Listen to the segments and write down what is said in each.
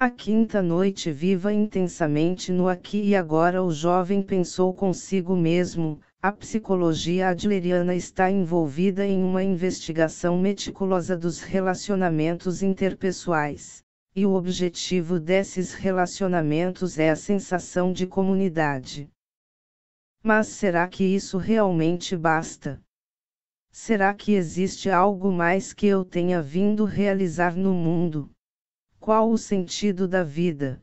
A quinta noite viva intensamente no aqui e agora o jovem pensou consigo mesmo, a psicologia adleriana está envolvida em uma investigação meticulosa dos relacionamentos interpessoais, e o objetivo desses relacionamentos é a sensação de comunidade. Mas será que isso realmente basta? Será que existe algo mais que eu tenha vindo realizar no mundo? Qual o sentido da vida?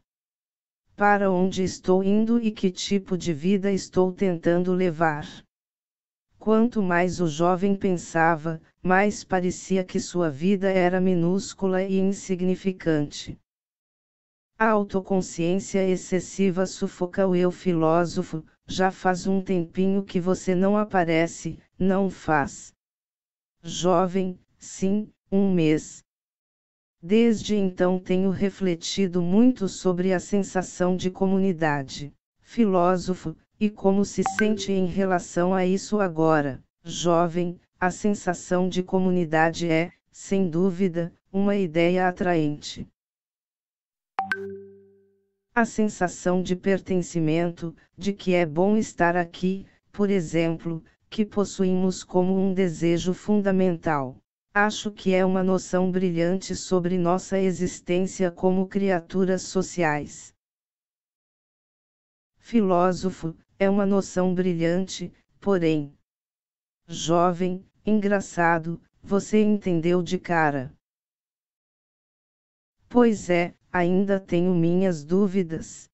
Para onde estou indo e que tipo de vida estou tentando levar? Quanto mais o jovem pensava, mais parecia que sua vida era minúscula e insignificante. A autoconsciência excessiva sufoca o eu filósofo, já faz um tempinho que você não aparece, não faz. Jovem, sim, um mês, Desde então tenho refletido muito sobre a sensação de comunidade, filósofo, e como se sente em relação a isso agora, jovem, a sensação de comunidade é, sem dúvida, uma ideia atraente. A sensação de pertencimento, de que é bom estar aqui, por exemplo, que possuímos como um desejo fundamental acho que é uma noção brilhante sobre nossa existência como criaturas sociais. Filósofo, é uma noção brilhante, porém. Jovem, engraçado, você entendeu de cara. Pois é, ainda tenho minhas dúvidas.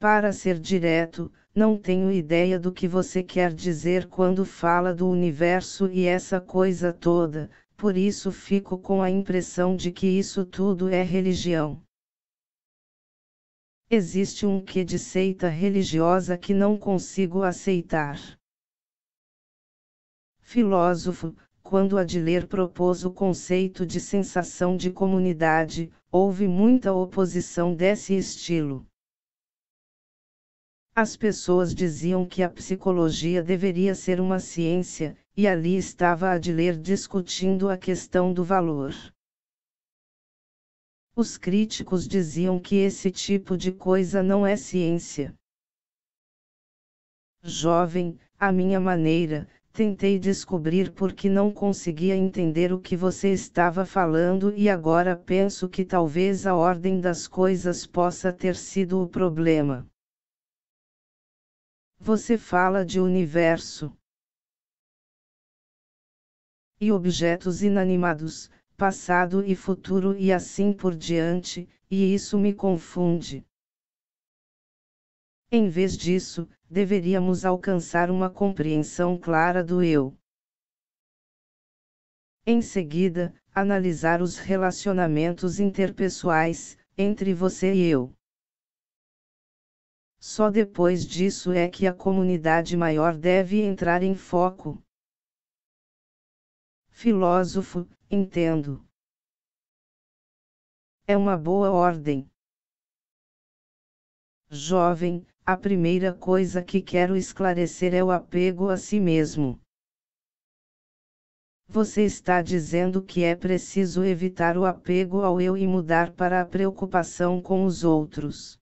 Para ser direto, não tenho ideia do que você quer dizer quando fala do universo e essa coisa toda, por isso fico com a impressão de que isso tudo é religião. Existe um que de seita religiosa que não consigo aceitar. Filósofo, quando Adler propôs o conceito de sensação de comunidade, houve muita oposição desse estilo. As pessoas diziam que a psicologia deveria ser uma ciência, e ali estava Adler discutindo a questão do valor. Os críticos diziam que esse tipo de coisa não é ciência. Jovem, à minha maneira, tentei descobrir porque não conseguia entender o que você estava falando e agora penso que talvez a ordem das coisas possa ter sido o problema. Você fala de universo e objetos inanimados, passado e futuro e assim por diante, e isso me confunde. Em vez disso, deveríamos alcançar uma compreensão clara do eu. Em seguida, analisar os relacionamentos interpessoais entre você e eu. Só depois disso é que a comunidade maior deve entrar em foco. Filósofo, entendo. É uma boa ordem. Jovem, a primeira coisa que quero esclarecer é o apego a si mesmo. Você está dizendo que é preciso evitar o apego ao eu e mudar para a preocupação com os outros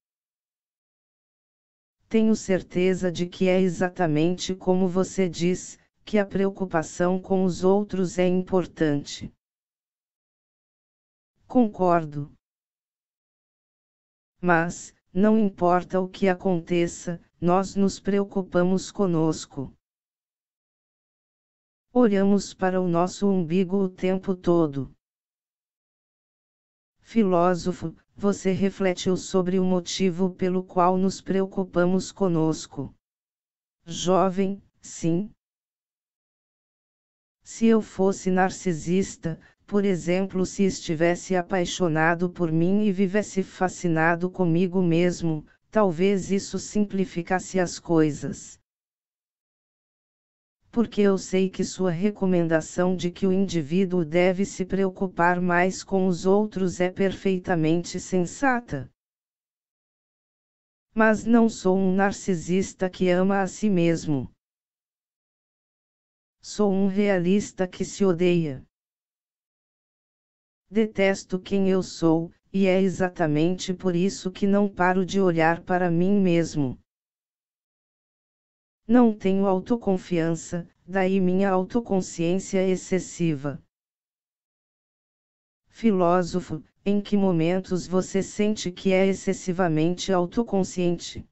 tenho certeza de que é exatamente como você diz, que a preocupação com os outros é importante. Concordo. Mas, não importa o que aconteça, nós nos preocupamos conosco. Olhamos para o nosso umbigo o tempo todo. Filósofo, você refletiu sobre o motivo pelo qual nos preocupamos conosco. Jovem, sim. Se eu fosse narcisista, por exemplo, se estivesse apaixonado por mim e vivesse fascinado comigo mesmo, talvez isso simplificasse as coisas porque eu sei que sua recomendação de que o indivíduo deve se preocupar mais com os outros é perfeitamente sensata. Mas não sou um narcisista que ama a si mesmo. Sou um realista que se odeia. Detesto quem eu sou, e é exatamente por isso que não paro de olhar para mim mesmo. Não tenho autoconfiança, daí minha autoconsciência excessiva. Filósofo, em que momentos você sente que é excessivamente autoconsciente?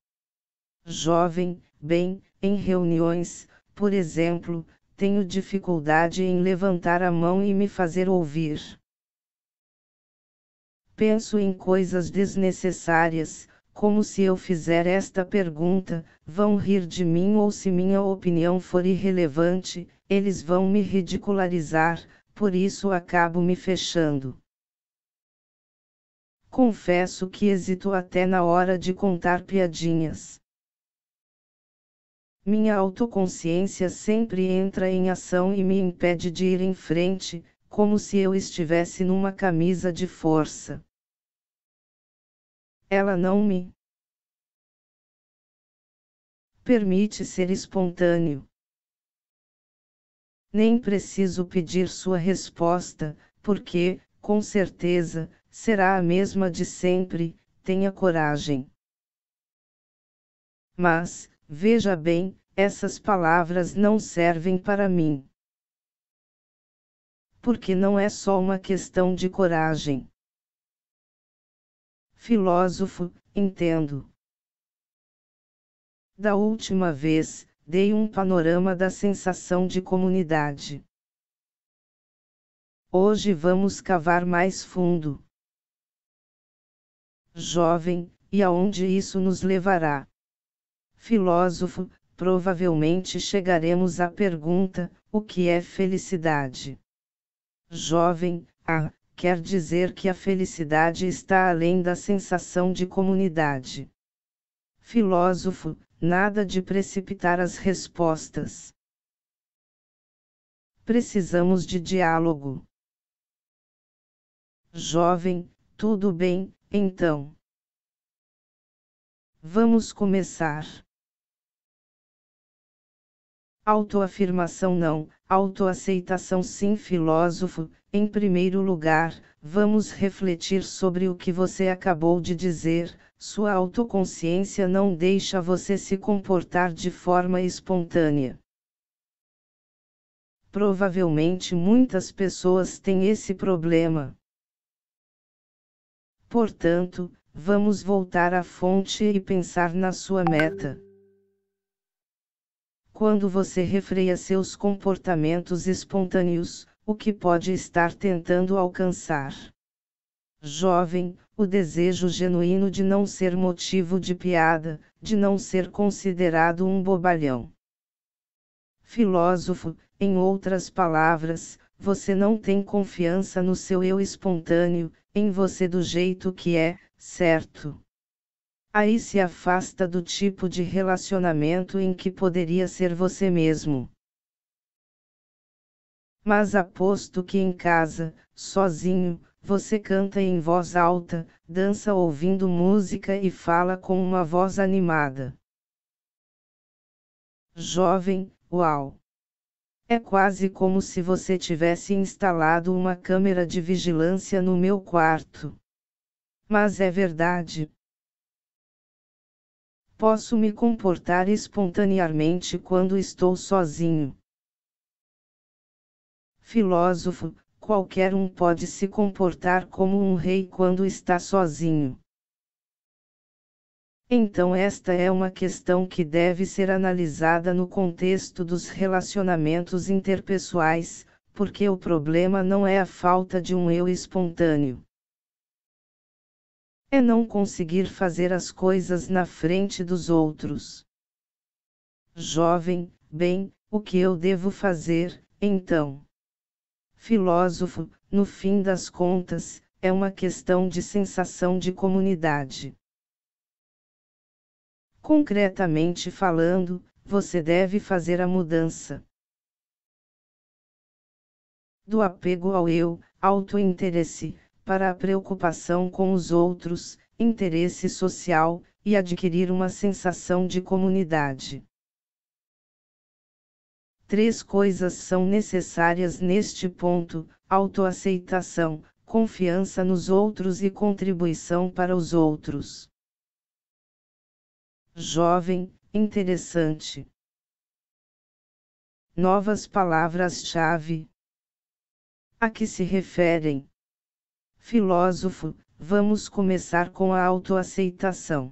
Jovem, bem, em reuniões, por exemplo, tenho dificuldade em levantar a mão e me fazer ouvir. Penso em coisas desnecessárias, como se eu fizer esta pergunta, vão rir de mim ou se minha opinião for irrelevante, eles vão me ridicularizar, por isso acabo me fechando. Confesso que hesito até na hora de contar piadinhas. Minha autoconsciência sempre entra em ação e me impede de ir em frente, como se eu estivesse numa camisa de força. Ela não me permite ser espontâneo. Nem preciso pedir sua resposta, porque, com certeza, será a mesma de sempre, tenha coragem. Mas, veja bem, essas palavras não servem para mim. Porque não é só uma questão de coragem filósofo, entendo. Da última vez, dei um panorama da sensação de comunidade. Hoje vamos cavar mais fundo. Jovem, e aonde isso nos levará? Filósofo, provavelmente chegaremos à pergunta: o que é felicidade? Jovem, ah, quer dizer que a felicidade está além da sensação de comunidade. Filósofo, nada de precipitar as respostas. Precisamos de diálogo. Jovem, tudo bem, então. Vamos começar. Autoafirmação não, Autoaceitação sim, filósofo. Em primeiro lugar, vamos refletir sobre o que você acabou de dizer. Sua autoconsciência não deixa você se comportar de forma espontânea. Provavelmente muitas pessoas têm esse problema. Portanto, vamos voltar à fonte e pensar na sua meta quando você refreia seus comportamentos espontâneos, o que pode estar tentando alcançar. Jovem, o desejo genuíno de não ser motivo de piada, de não ser considerado um bobalhão. Filósofo, em outras palavras, você não tem confiança no seu eu espontâneo, em você do jeito que é, certo? Aí se afasta do tipo de relacionamento em que poderia ser você mesmo. Mas aposto que em casa, sozinho, você canta em voz alta, dança ouvindo música e fala com uma voz animada. Jovem, uau! É quase como se você tivesse instalado uma câmera de vigilância no meu quarto. Mas é verdade, Posso me comportar espontaneamente quando estou sozinho. Filósofo, qualquer um pode se comportar como um rei quando está sozinho. Então, esta é uma questão que deve ser analisada no contexto dos relacionamentos interpessoais, porque o problema não é a falta de um eu espontâneo é não conseguir fazer as coisas na frente dos outros. Jovem, bem, o que eu devo fazer, então? Filósofo, no fim das contas, é uma questão de sensação de comunidade. Concretamente falando, você deve fazer a mudança do apego ao eu, autointeresse, para a preocupação com os outros, interesse social, e adquirir uma sensação de comunidade. Três coisas são necessárias neste ponto: autoaceitação, confiança nos outros e contribuição para os outros. Jovem, interessante. Novas palavras-chave. A que se referem? filósofo, vamos começar com a autoaceitação.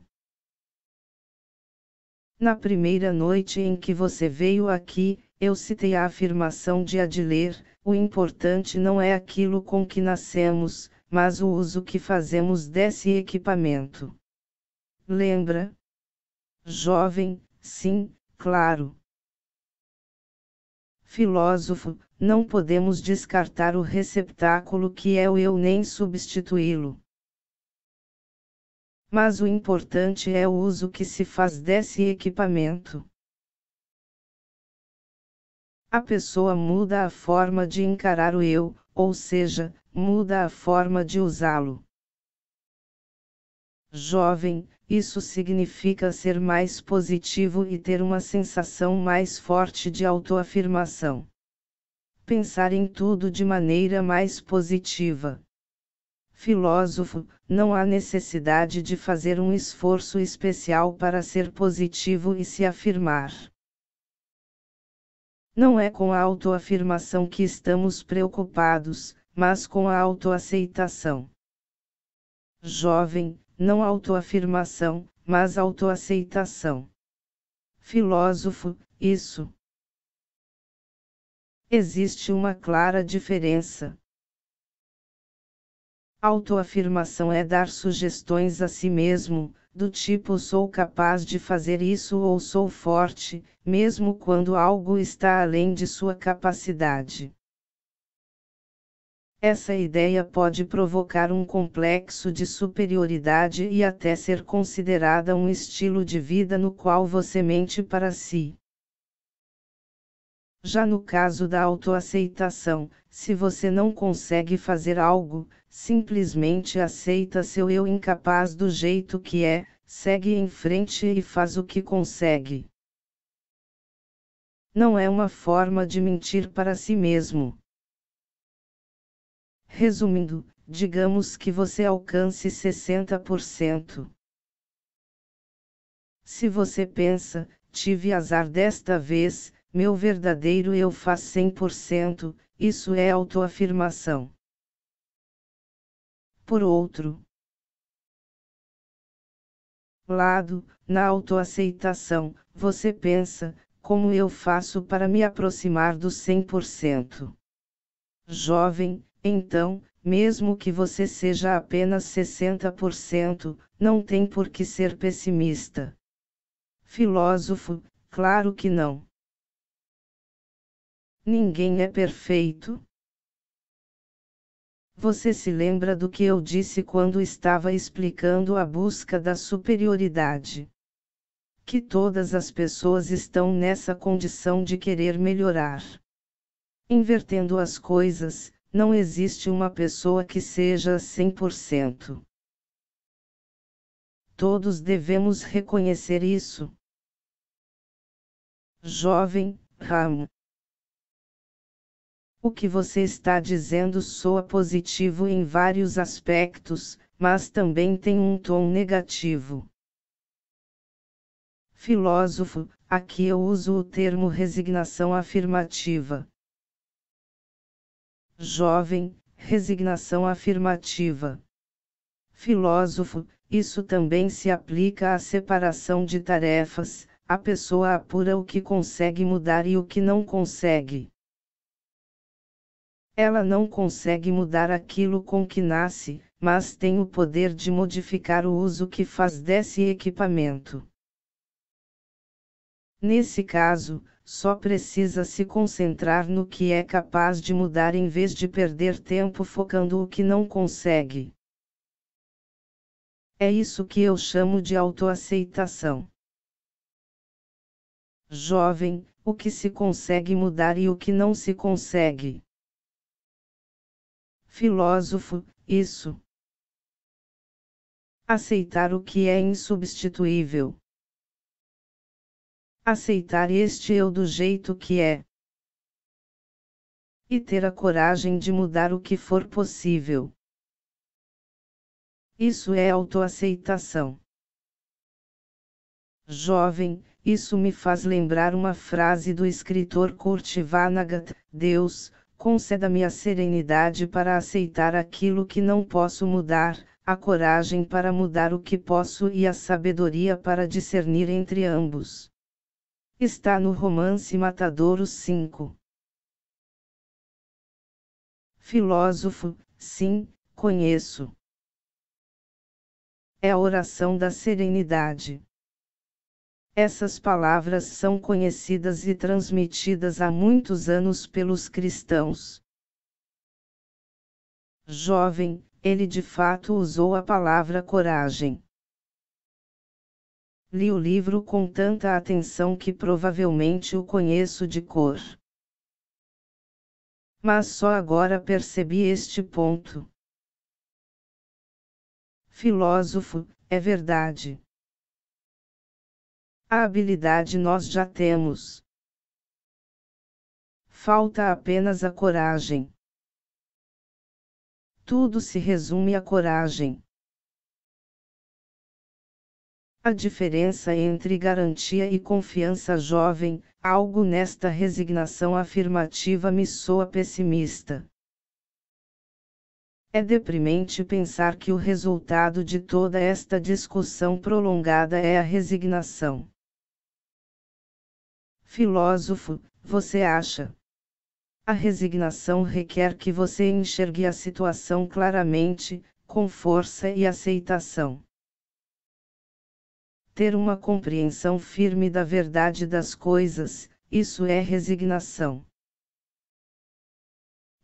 Na primeira noite em que você veio aqui, eu citei a afirmação de Adler: o importante não é aquilo com que nascemos, mas o uso que fazemos desse equipamento. Lembra? Jovem, sim, claro. Filósofo, não podemos descartar o receptáculo que é o eu nem substituí-lo. Mas o importante é o uso que se faz desse equipamento. A pessoa muda a forma de encarar o eu, ou seja, muda a forma de usá-lo. Jovem, isso significa ser mais positivo e ter uma sensação mais forte de autoafirmação pensar em tudo de maneira mais positiva. Filósofo, não há necessidade de fazer um esforço especial para ser positivo e se afirmar. Não é com a autoafirmação que estamos preocupados, mas com a autoaceitação. Jovem, não autoafirmação, mas autoaceitação. Filósofo, isso existe uma clara diferença. Autoafirmação é dar sugestões a si mesmo, do tipo sou capaz de fazer isso ou sou forte, mesmo quando algo está além de sua capacidade. Essa ideia pode provocar um complexo de superioridade e até ser considerada um estilo de vida no qual você mente para si. Já no caso da autoaceitação, se você não consegue fazer algo, simplesmente aceita seu eu incapaz do jeito que é, segue em frente e faz o que consegue. Não é uma forma de mentir para si mesmo. Resumindo, digamos que você alcance 60%. Se você pensa, tive azar desta vez, meu verdadeiro eu faz 100%, isso é autoafirmação. Por outro lado, na autoaceitação, você pensa: como eu faço para me aproximar do 100%? Jovem, então, mesmo que você seja apenas 60%, não tem por que ser pessimista. Filósofo, claro que não. Ninguém é perfeito? Você se lembra do que eu disse quando estava explicando a busca da superioridade? Que todas as pessoas estão nessa condição de querer melhorar. Invertendo as coisas, não existe uma pessoa que seja 100%. Todos devemos reconhecer isso. Jovem, Ram, o que você está dizendo soa positivo em vários aspectos, mas também tem um tom negativo. Filósofo, aqui eu uso o termo resignação afirmativa. Jovem, resignação afirmativa. Filósofo, isso também se aplica à separação de tarefas, a pessoa apura o que consegue mudar e o que não consegue. Ela não consegue mudar aquilo com que nasce, mas tem o poder de modificar o uso que faz desse equipamento. Nesse caso, só precisa se concentrar no que é capaz de mudar em vez de perder tempo focando o que não consegue. É isso que eu chamo de autoaceitação. Jovem, o que se consegue mudar e o que não se consegue filósofo, isso. Aceitar o que é insubstituível. Aceitar este eu do jeito que é. E ter a coragem de mudar o que for possível. Isso é autoaceitação. Jovem, isso me faz lembrar uma frase do escritor Kurt Vonnegut: Deus, conceda-me a serenidade para aceitar aquilo que não posso mudar, a coragem para mudar o que posso e a sabedoria para discernir entre ambos. Está no romance Matadouro 5. Filósofo, sim, conheço. É a oração da serenidade. Essas palavras são conhecidas e transmitidas há muitos anos pelos cristãos. Jovem, ele de fato usou a palavra coragem. Li o livro com tanta atenção que provavelmente o conheço de cor. Mas só agora percebi este ponto. Filósofo, é verdade. A habilidade nós já temos. Falta apenas a coragem. Tudo se resume à coragem. A diferença entre garantia e confiança jovem, algo nesta resignação afirmativa me soa pessimista. É deprimente pensar que o resultado de toda esta discussão prolongada é a resignação filósofo, você acha? A resignação requer que você enxergue a situação claramente, com força e aceitação. Ter uma compreensão firme da verdade das coisas, isso é resignação.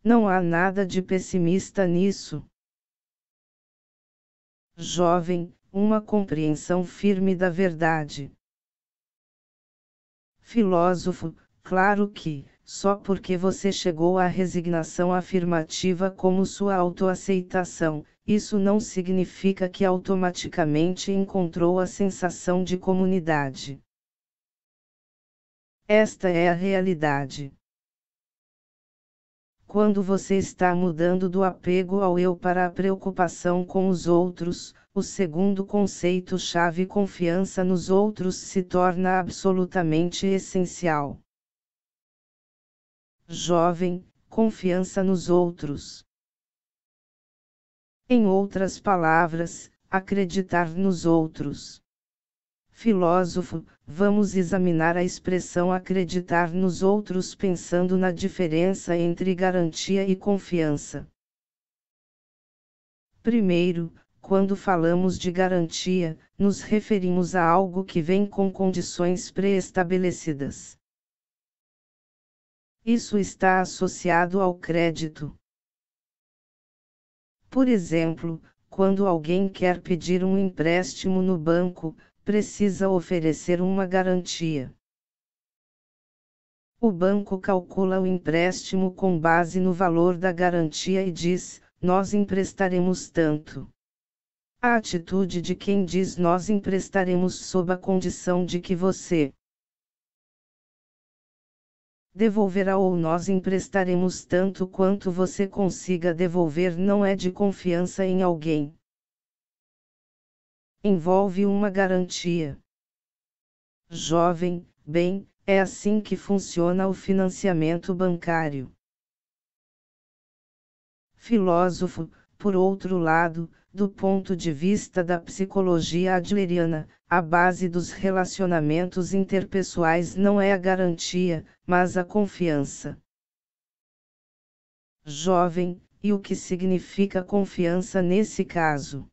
Não há nada de pessimista nisso. Jovem, uma compreensão firme da verdade filósofo, claro que, só porque você chegou à resignação afirmativa como sua autoaceitação, isso não significa que automaticamente encontrou a sensação de comunidade. Esta é a realidade. Quando você está mudando do apego ao eu para a preocupação com os outros, o segundo conceito-chave confiança nos outros se torna absolutamente essencial. Jovem, confiança nos outros. Em outras palavras, acreditar nos outros. Filósofo, vamos examinar a expressão acreditar nos outros pensando na diferença entre garantia e confiança. Primeiro, quando falamos de garantia, nos referimos a algo que vem com condições pré-estabelecidas. Isso está associado ao crédito. Por exemplo, quando alguém quer pedir um empréstimo no banco, precisa oferecer uma garantia. O banco calcula o empréstimo com base no valor da garantia e diz: Nós emprestaremos tanto. A atitude de quem diz nós emprestaremos sob a condição de que você devolverá ou nós emprestaremos tanto quanto você consiga devolver não é de confiança em alguém. Envolve uma garantia. Jovem, bem, é assim que funciona o financiamento bancário. Filósofo, por outro lado, do ponto de vista da psicologia adleriana, a base dos relacionamentos interpessoais não é a garantia, mas a confiança. Jovem, e o que significa confiança nesse caso?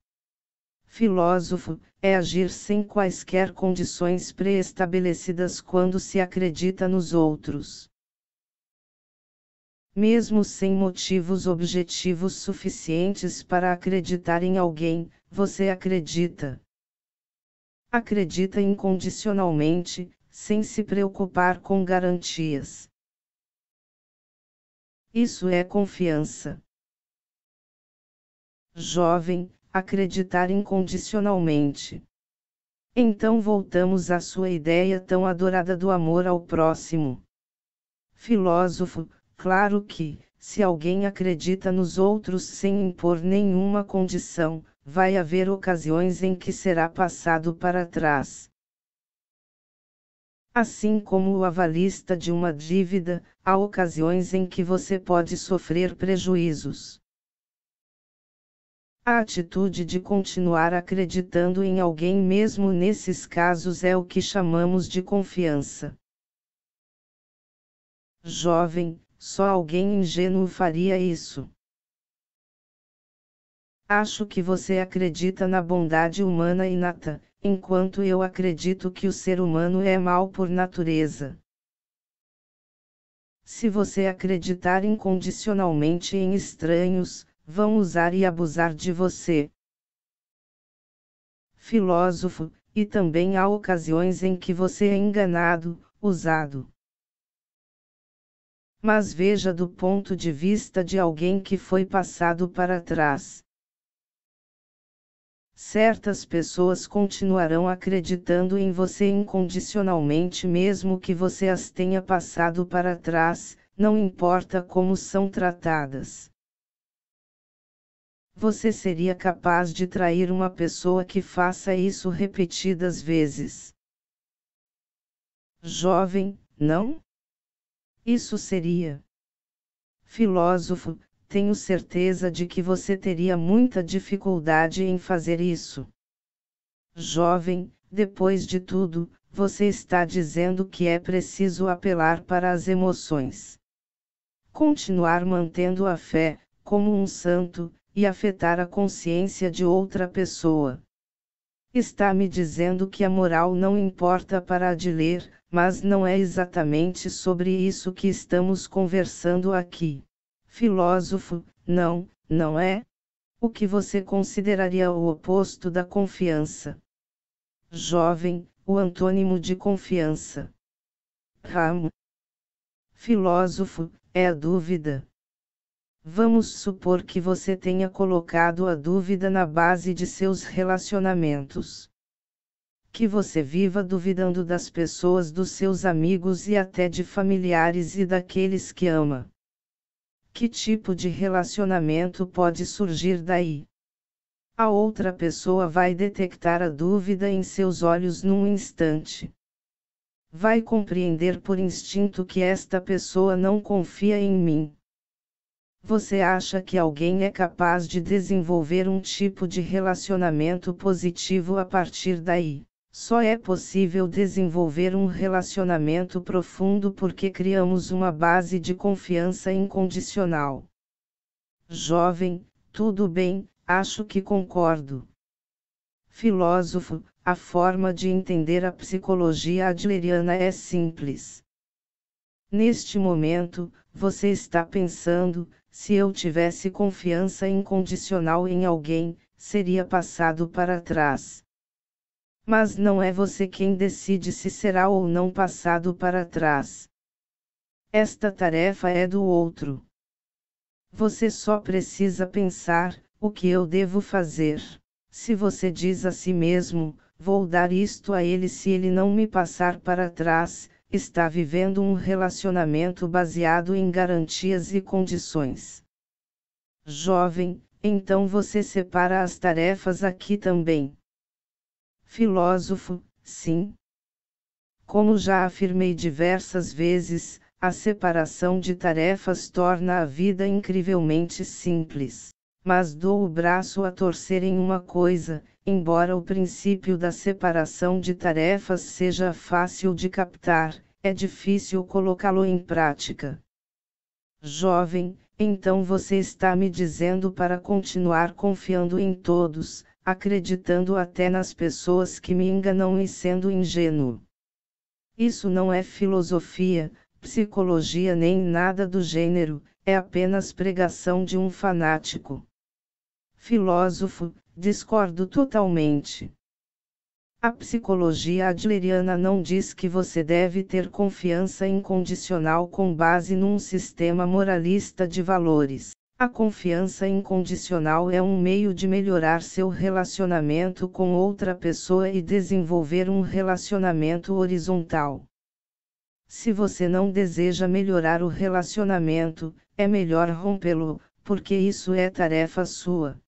Filósofo, é agir sem quaisquer condições pré-estabelecidas quando se acredita nos outros. Mesmo sem motivos objetivos suficientes para acreditar em alguém, você acredita. Acredita incondicionalmente, sem se preocupar com garantias. Isso é confiança. Jovem, acreditar incondicionalmente. Então voltamos à sua ideia tão adorada do amor ao próximo. Filósofo, Claro que, se alguém acredita nos outros sem impor nenhuma condição, vai haver ocasiões em que será passado para trás. Assim como o avalista de uma dívida, há ocasiões em que você pode sofrer prejuízos. A atitude de continuar acreditando em alguém, mesmo nesses casos, é o que chamamos de confiança. Jovem, só alguém ingênuo faria isso. Acho que você acredita na bondade humana inata, enquanto eu acredito que o ser humano é mau por natureza. Se você acreditar incondicionalmente em estranhos, vão usar e abusar de você. Filósofo, e também há ocasiões em que você é enganado, usado mas veja do ponto de vista de alguém que foi passado para trás. Certas pessoas continuarão acreditando em você incondicionalmente, mesmo que você as tenha passado para trás, não importa como são tratadas. Você seria capaz de trair uma pessoa que faça isso repetidas vezes. Jovem, não? Isso seria. Filósofo, tenho certeza de que você teria muita dificuldade em fazer isso. Jovem, depois de tudo, você está dizendo que é preciso apelar para as emoções. Continuar mantendo a fé, como um santo, e afetar a consciência de outra pessoa. Está me dizendo que a moral não importa para a de ler, mas não é exatamente sobre isso que estamos conversando aqui. Filósofo, não, não é? O que você consideraria o oposto da confiança? Jovem, o antônimo de confiança. Ram. Filósofo, é a dúvida. Vamos supor que você tenha colocado a dúvida na base de seus relacionamentos. Que você viva duvidando das pessoas, dos seus amigos e até de familiares e daqueles que ama. Que tipo de relacionamento pode surgir daí? A outra pessoa vai detectar a dúvida em seus olhos num instante vai compreender por instinto que esta pessoa não confia em mim. Você acha que alguém é capaz de desenvolver um tipo de relacionamento positivo a partir daí? Só é possível desenvolver um relacionamento profundo porque criamos uma base de confiança incondicional. Jovem, tudo bem, acho que concordo. Filósofo, a forma de entender a psicologia adleriana é simples. Neste momento, você está pensando, se eu tivesse confiança incondicional em alguém, seria passado para trás. Mas não é você quem decide se será ou não passado para trás. Esta tarefa é do outro. Você só precisa pensar: o que eu devo fazer? Se você diz a si mesmo, vou dar isto a ele se ele não me passar para trás, está vivendo um relacionamento baseado em garantias e condições. Jovem, então você separa as tarefas aqui também. Filósofo, sim. Como já afirmei diversas vezes, a separação de tarefas torna a vida incrivelmente simples mas dou o braço a torcer em uma coisa, embora o princípio da separação de tarefas seja fácil de captar, é difícil colocá-lo em prática. Jovem, então você está me dizendo para continuar confiando em todos, acreditando até nas pessoas que me enganam e sendo ingênuo. Isso não é filosofia, psicologia nem nada do gênero, é apenas pregação de um fanático filósofo, discordo totalmente. A psicologia adleriana não diz que você deve ter confiança incondicional com base num sistema moralista de valores. A confiança incondicional é um meio de melhorar seu relacionamento com outra pessoa e desenvolver um relacionamento horizontal. Se você não deseja melhorar o relacionamento, é melhor rompê-lo, porque isso é tarefa sua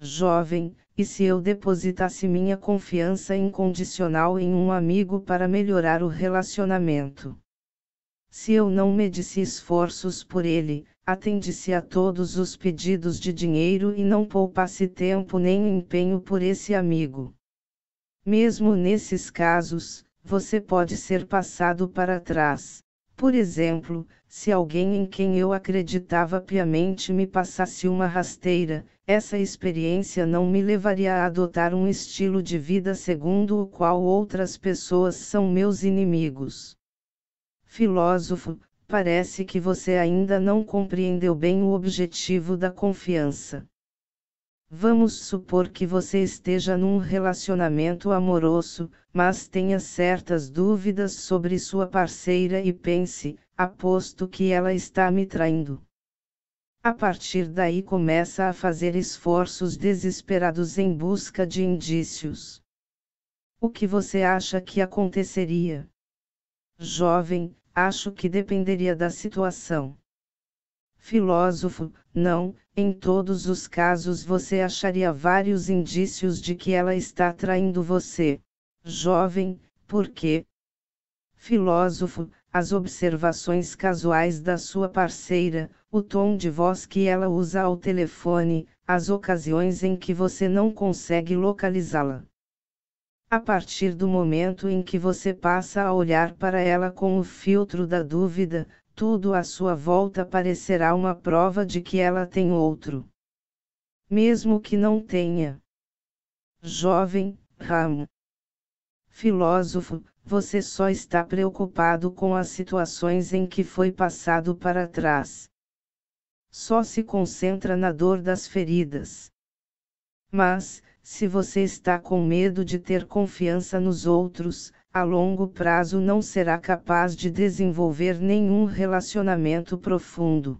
jovem, e se eu depositasse minha confiança incondicional em um amigo para melhorar o relacionamento? Se eu não medisse esforços por ele, atendisse a todos os pedidos de dinheiro e não poupasse tempo nem empenho por esse amigo. Mesmo nesses casos, você pode ser passado para trás, por exemplo, se alguém em quem eu acreditava piamente me passasse uma rasteira, essa experiência não me levaria a adotar um estilo de vida segundo o qual outras pessoas são meus inimigos. Filósofo, parece que você ainda não compreendeu bem o objetivo da confiança. Vamos supor que você esteja num relacionamento amoroso, mas tenha certas dúvidas sobre sua parceira e pense: aposto que ela está me traindo. A partir daí começa a fazer esforços desesperados em busca de indícios. O que você acha que aconteceria? Jovem, acho que dependeria da situação filósofo, não, em todos os casos você acharia vários indícios de que ela está traindo você. Jovem, por quê? Filósofo, as observações casuais da sua parceira, o tom de voz que ela usa ao telefone, as ocasiões em que você não consegue localizá-la. A partir do momento em que você passa a olhar para ela com o filtro da dúvida, tudo à sua volta parecerá uma prova de que ela tem outro. Mesmo que não tenha. Jovem, ramo, Filósofo, você só está preocupado com as situações em que foi passado para trás. Só se concentra na dor das feridas. Mas, se você está com medo de ter confiança nos outros, a longo prazo não será capaz de desenvolver nenhum relacionamento profundo.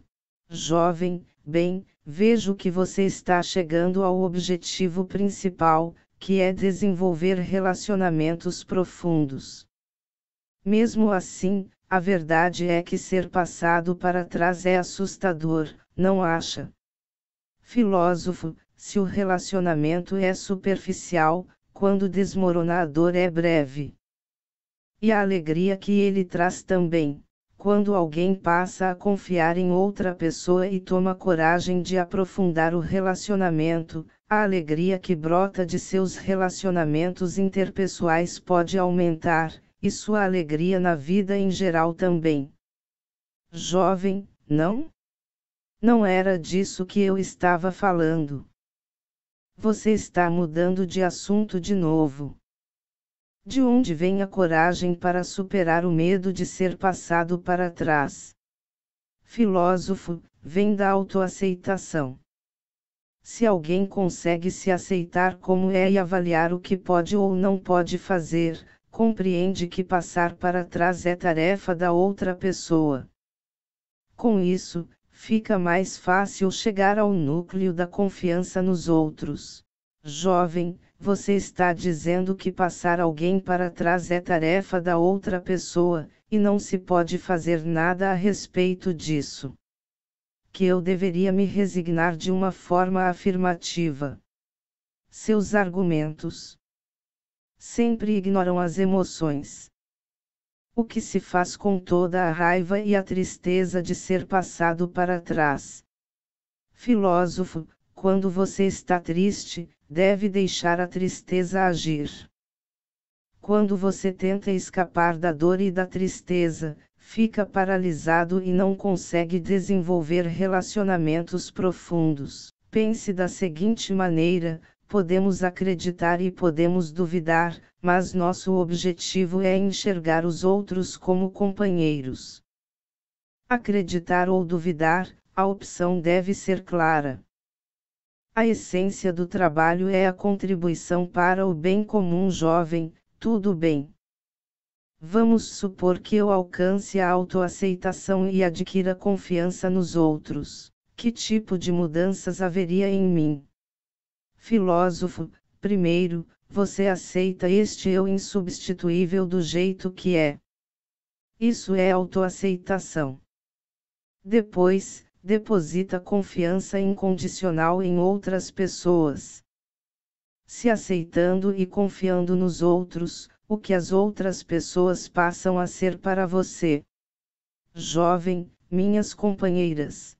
Jovem, bem, vejo que você está chegando ao objetivo principal, que é desenvolver relacionamentos profundos. Mesmo assim, a verdade é que ser passado para trás é assustador, não acha? Filósofo, se o relacionamento é superficial, quando desmoronador é breve e a alegria que ele traz também, quando alguém passa a confiar em outra pessoa e toma coragem de aprofundar o relacionamento, a alegria que brota de seus relacionamentos interpessoais pode aumentar, e sua alegria na vida em geral também. Jovem, não? Não era disso que eu estava falando. Você está mudando de assunto de novo de onde vem a coragem para superar o medo de ser passado para trás. Filósofo, vem da autoaceitação. Se alguém consegue se aceitar como é e avaliar o que pode ou não pode fazer, compreende que passar para trás é tarefa da outra pessoa. Com isso, fica mais fácil chegar ao núcleo da confiança nos outros. Jovem, você está dizendo que passar alguém para trás é tarefa da outra pessoa, e não se pode fazer nada a respeito disso. Que eu deveria me resignar de uma forma afirmativa. Seus argumentos sempre ignoram as emoções. O que se faz com toda a raiva e a tristeza de ser passado para trás? Filósofo, quando você está triste, deve deixar a tristeza agir. Quando você tenta escapar da dor e da tristeza, fica paralisado e não consegue desenvolver relacionamentos profundos. Pense da seguinte maneira: podemos acreditar e podemos duvidar, mas nosso objetivo é enxergar os outros como companheiros. Acreditar ou duvidar, a opção deve ser clara. A essência do trabalho é a contribuição para o bem comum jovem, tudo bem. Vamos supor que eu alcance a autoaceitação e adquira confiança nos outros. Que tipo de mudanças haveria em mim? Filósofo, primeiro, você aceita este eu insubstituível do jeito que é. Isso é autoaceitação. Depois, deposita confiança incondicional em outras pessoas. Se aceitando e confiando nos outros, o que as outras pessoas passam a ser para você. Jovem, minhas companheiras.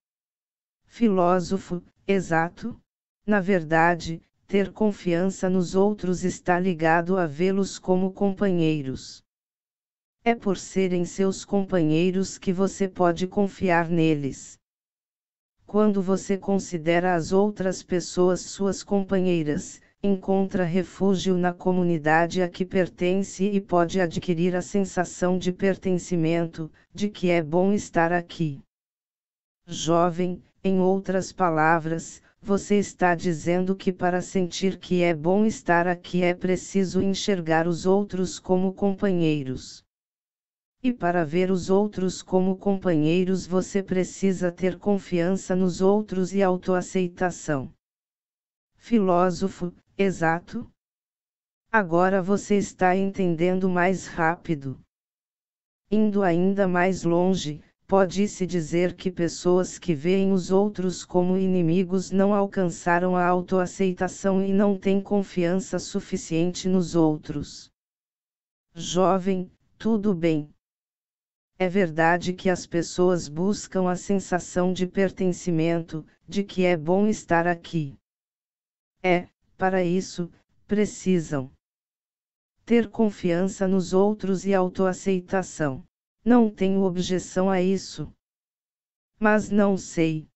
Filósofo, exato? Na verdade, ter confiança nos outros está ligado a vê-los como companheiros. É por serem seus companheiros que você pode confiar neles quando você considera as outras pessoas suas companheiras, encontra refúgio na comunidade a que pertence e pode adquirir a sensação de pertencimento, de que é bom estar aqui. Jovem, em outras palavras, você está dizendo que para sentir que é bom estar aqui é preciso enxergar os outros como companheiros e para ver os outros como companheiros você precisa ter confiança nos outros e autoaceitação. Filósofo, exato? Agora você está entendendo mais rápido. Indo ainda mais longe, pode-se dizer que pessoas que veem os outros como inimigos não alcançaram a autoaceitação e não têm confiança suficiente nos outros. Jovem, tudo bem. É verdade que as pessoas buscam a sensação de pertencimento, de que é bom estar aqui. É, para isso, precisam ter confiança nos outros e autoaceitação. Não tenho objeção a isso. Mas não sei.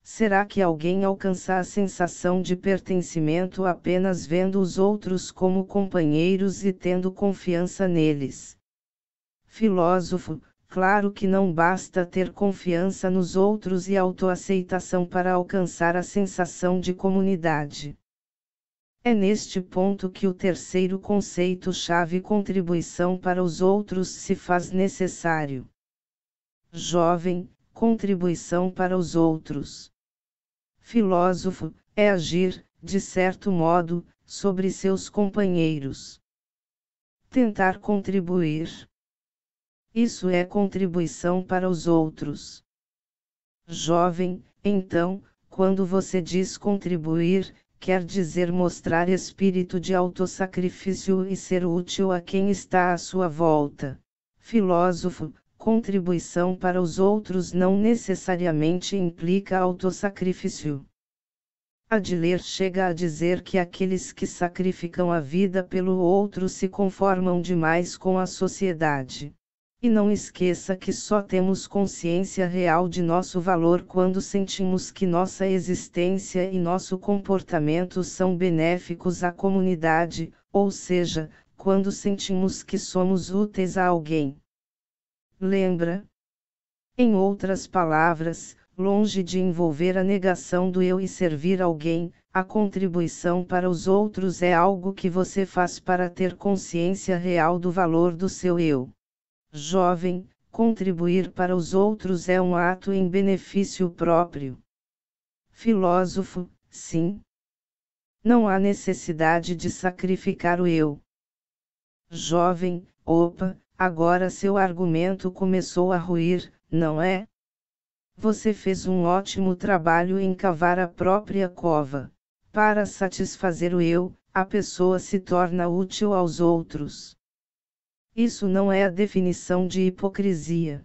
Será que alguém alcança a sensação de pertencimento apenas vendo os outros como companheiros e tendo confiança neles? filósofo, claro que não basta ter confiança nos outros e autoaceitação para alcançar a sensação de comunidade. É neste ponto que o terceiro conceito-chave contribuição para os outros se faz necessário. Jovem, contribuição para os outros. Filósofo, é agir, de certo modo, sobre seus companheiros. Tentar contribuir. Isso é contribuição para os outros. Jovem, então, quando você diz contribuir, quer dizer mostrar espírito de autossacrifício e ser útil a quem está à sua volta. Filósofo, contribuição para os outros não necessariamente implica autossacrifício. Adler chega a dizer que aqueles que sacrificam a vida pelo outro se conformam demais com a sociedade. E não esqueça que só temos consciência real de nosso valor quando sentimos que nossa existência e nosso comportamento são benéficos à comunidade, ou seja, quando sentimos que somos úteis a alguém. Lembra? Em outras palavras, longe de envolver a negação do eu e servir alguém, a contribuição para os outros é algo que você faz para ter consciência real do valor do seu eu jovem, contribuir para os outros é um ato em benefício próprio. Filósofo, sim. Não há necessidade de sacrificar o eu. Jovem, opa, agora seu argumento começou a ruir, não é? Você fez um ótimo trabalho em cavar a própria cova. Para satisfazer o eu, a pessoa se torna útil aos outros. Isso não é a definição de hipocrisia.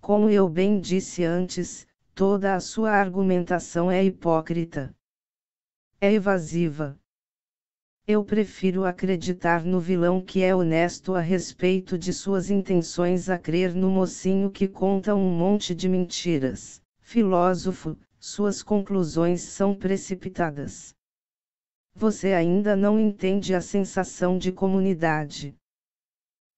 Como eu bem disse antes, toda a sua argumentação é hipócrita. É evasiva. Eu prefiro acreditar no vilão que é honesto a respeito de suas intenções a crer no mocinho que conta um monte de mentiras. Filósofo, suas conclusões são precipitadas. Você ainda não entende a sensação de comunidade.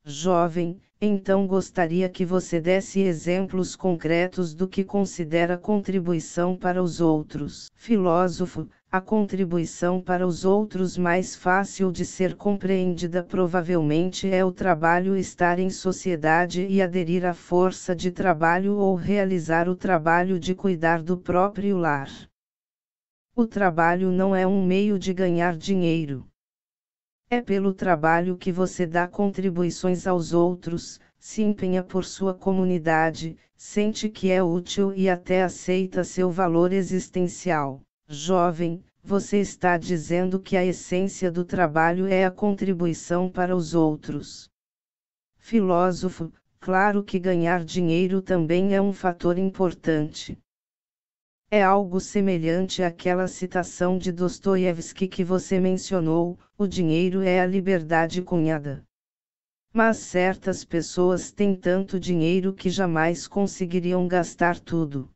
Jovem, então gostaria que você desse exemplos concretos do que considera contribuição para os outros. Filósofo, a contribuição para os outros mais fácil de ser compreendida provavelmente é o trabalho estar em sociedade e aderir à força de trabalho ou realizar o trabalho de cuidar do próprio lar. O trabalho não é um meio de ganhar dinheiro. É pelo trabalho que você dá contribuições aos outros, se empenha por sua comunidade, sente que é útil e até aceita seu valor existencial. Jovem, você está dizendo que a essência do trabalho é a contribuição para os outros. Filósofo, claro que ganhar dinheiro também é um fator importante. É algo semelhante àquela citação de Dostoiévski que você mencionou: o dinheiro é a liberdade cunhada. Mas certas pessoas têm tanto dinheiro que jamais conseguiriam gastar tudo.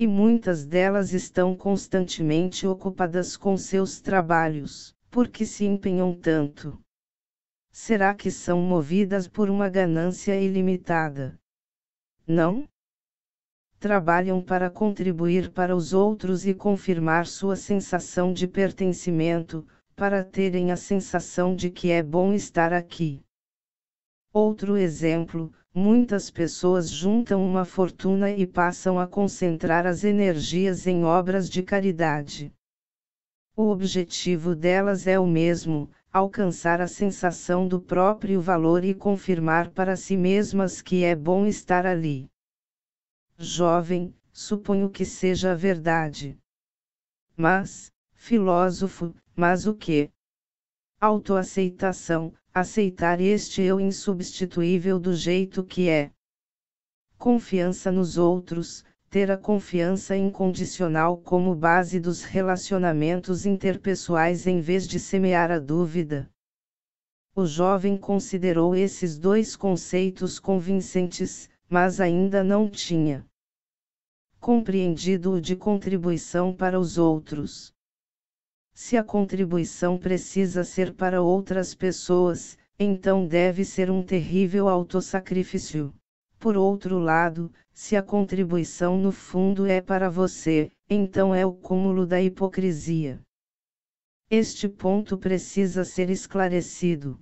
E muitas delas estão constantemente ocupadas com seus trabalhos, porque se empenham tanto. Será que são movidas por uma ganância ilimitada? Não? trabalham para contribuir para os outros e confirmar sua sensação de pertencimento, para terem a sensação de que é bom estar aqui. Outro exemplo: muitas pessoas juntam uma fortuna e passam a concentrar as energias em obras de caridade. O objetivo delas é o mesmo: alcançar a sensação do próprio valor e confirmar para si mesmas que é bom estar ali jovem, suponho que seja verdade. Mas, filósofo, mas o que? Autoaceitação, aceitar este eu insubstituível do jeito que é. Confiança nos outros, ter a confiança incondicional como base dos relacionamentos interpessoais em vez de semear a dúvida. O jovem considerou esses dois conceitos convincentes, mas ainda não tinha compreendido o de contribuição para os outros. Se a contribuição precisa ser para outras pessoas, então deve ser um terrível autossacrifício. Por outro lado, se a contribuição no fundo é para você, então é o cúmulo da hipocrisia. Este ponto precisa ser esclarecido.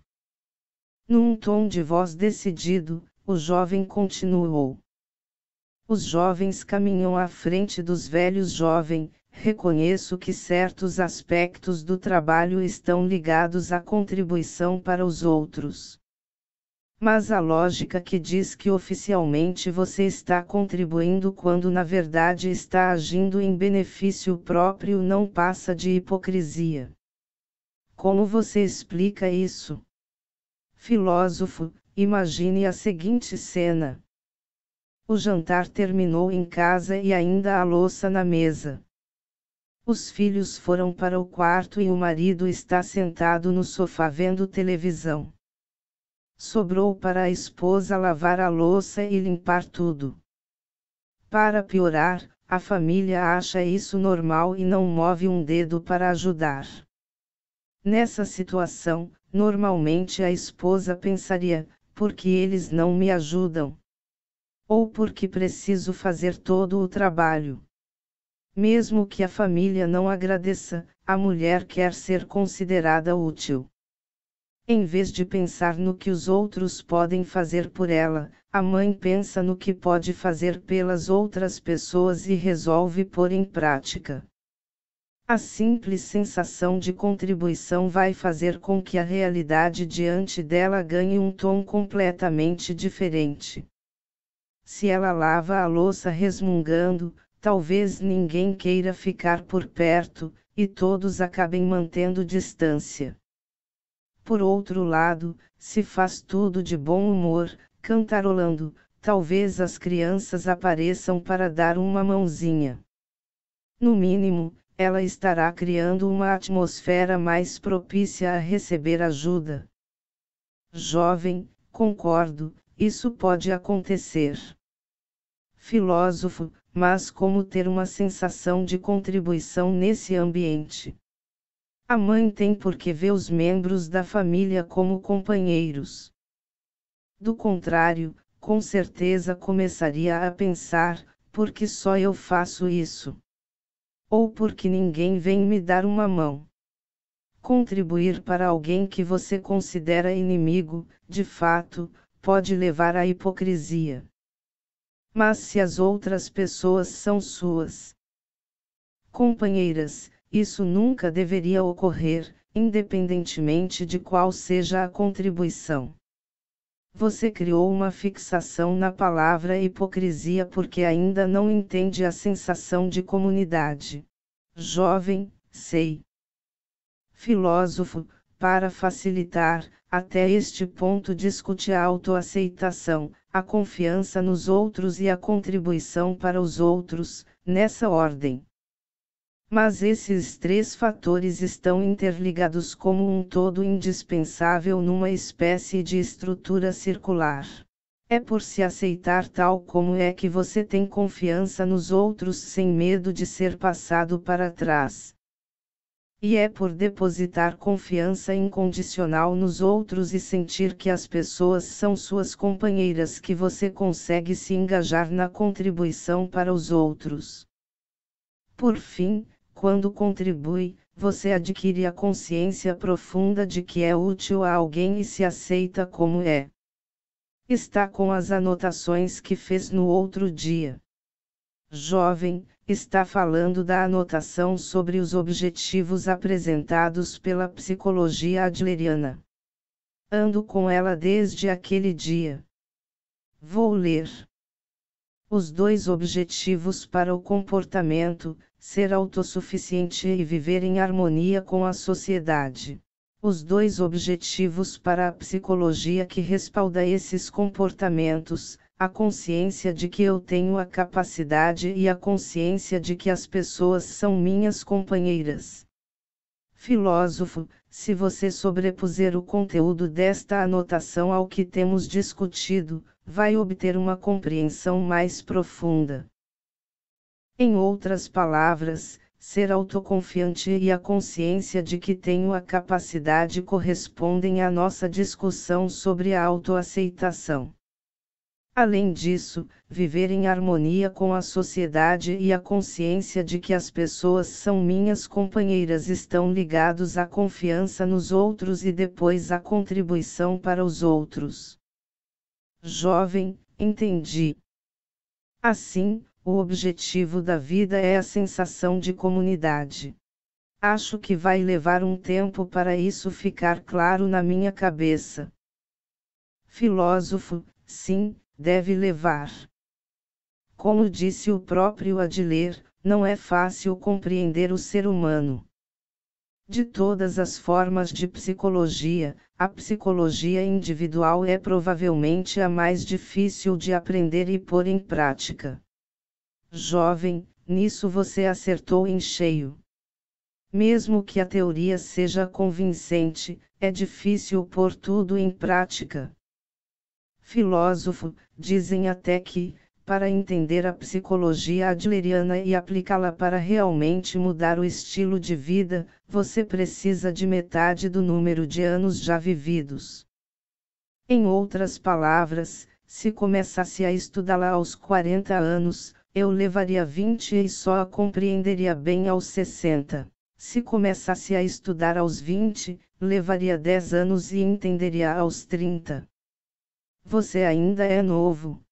Num tom de voz decidido, o jovem continuou: os jovens caminham à frente dos velhos jovem, reconheço que certos aspectos do trabalho estão ligados à contribuição para os outros. Mas a lógica que diz que oficialmente você está contribuindo quando na verdade está agindo em benefício próprio não passa de hipocrisia. Como você explica isso? Filósofo, imagine a seguinte cena o jantar terminou em casa e ainda a louça na mesa. Os filhos foram para o quarto e o marido está sentado no sofá vendo televisão. Sobrou para a esposa lavar a louça e limpar tudo. Para piorar, a família acha isso normal e não move um dedo para ajudar. Nessa situação, normalmente a esposa pensaria: por que eles não me ajudam? ou porque preciso fazer todo o trabalho. Mesmo que a família não agradeça, a mulher quer ser considerada útil. Em vez de pensar no que os outros podem fazer por ela, a mãe pensa no que pode fazer pelas outras pessoas e resolve pôr em prática. A simples sensação de contribuição vai fazer com que a realidade diante dela ganhe um tom completamente diferente. Se ela lava a louça resmungando, talvez ninguém queira ficar por perto, e todos acabem mantendo distância. Por outro lado, se faz tudo de bom humor, cantarolando, talvez as crianças apareçam para dar uma mãozinha. No mínimo, ela estará criando uma atmosfera mais propícia a receber ajuda. Jovem, concordo, isso pode acontecer filósofo, mas como ter uma sensação de contribuição nesse ambiente. A mãe tem porque ver os membros da família como companheiros. Do contrário, com certeza começaria a pensar: porque só eu faço isso? Ou porque ninguém vem me dar uma mão? Contribuir para alguém que você considera inimigo, de fato, pode levar à hipocrisia mas se as outras pessoas são suas companheiras, isso nunca deveria ocorrer, independentemente de qual seja a contribuição. Você criou uma fixação na palavra hipocrisia porque ainda não entende a sensação de comunidade. Jovem, sei. Filósofo, para facilitar, até este ponto discute a autoaceitação, a confiança nos outros e a contribuição para os outros, nessa ordem. Mas esses três fatores estão interligados como um todo indispensável numa espécie de estrutura circular. É por se aceitar tal como é que você tem confiança nos outros sem medo de ser passado para trás, e é por depositar confiança incondicional nos outros e sentir que as pessoas são suas companheiras que você consegue se engajar na contribuição para os outros. Por fim, quando contribui, você adquire a consciência profunda de que é útil a alguém e se aceita como é. Está com as anotações que fez no outro dia. Jovem, está falando da anotação sobre os objetivos apresentados pela psicologia adleriana. Ando com ela desde aquele dia. Vou ler. Os dois objetivos para o comportamento: ser autossuficiente e viver em harmonia com a sociedade. Os dois objetivos para a psicologia que respalda esses comportamentos: a consciência de que eu tenho a capacidade e a consciência de que as pessoas são minhas companheiras. Filósofo, se você sobrepuser o conteúdo desta anotação ao que temos discutido, vai obter uma compreensão mais profunda. Em outras palavras, ser autoconfiante e a consciência de que tenho a capacidade correspondem à nossa discussão sobre a autoaceitação. Além disso, viver em harmonia com a sociedade e a consciência de que as pessoas são minhas companheiras estão ligados à confiança nos outros e depois à contribuição para os outros. Jovem, entendi. Assim, o objetivo da vida é a sensação de comunidade. Acho que vai levar um tempo para isso ficar claro na minha cabeça. Filósofo, sim, deve levar. Como disse o próprio Adler, não é fácil compreender o ser humano. De todas as formas de psicologia, a psicologia individual é provavelmente a mais difícil de aprender e pôr em prática. Jovem, nisso você acertou em cheio. Mesmo que a teoria seja convincente, é difícil pôr tudo em prática filósofo, dizem até que, para entender a psicologia adleriana e aplicá-la para realmente mudar o estilo de vida, você precisa de metade do número de anos já vividos. Em outras palavras, se começasse a estudá-la aos 40 anos, eu levaria 20 e só a compreenderia bem aos 60. Se começasse a estudar aos 20, levaria 10 anos e entenderia aos 30. Você ainda é novo.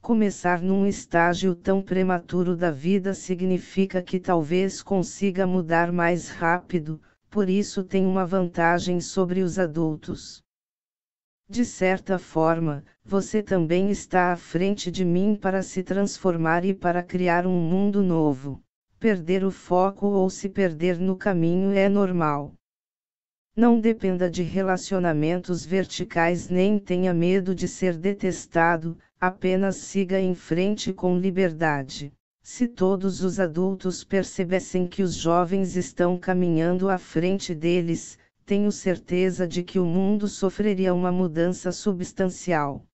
Começar num estágio tão prematuro da vida significa que talvez consiga mudar mais rápido, por isso tem uma vantagem sobre os adultos. De certa forma, você também está à frente de mim para se transformar e para criar um mundo novo. Perder o foco ou se perder no caminho é normal. Não dependa de relacionamentos verticais nem tenha medo de ser detestado, apenas siga em frente com liberdade. Se todos os adultos percebessem que os jovens estão caminhando à frente deles, tenho certeza de que o mundo sofreria uma mudança substancial.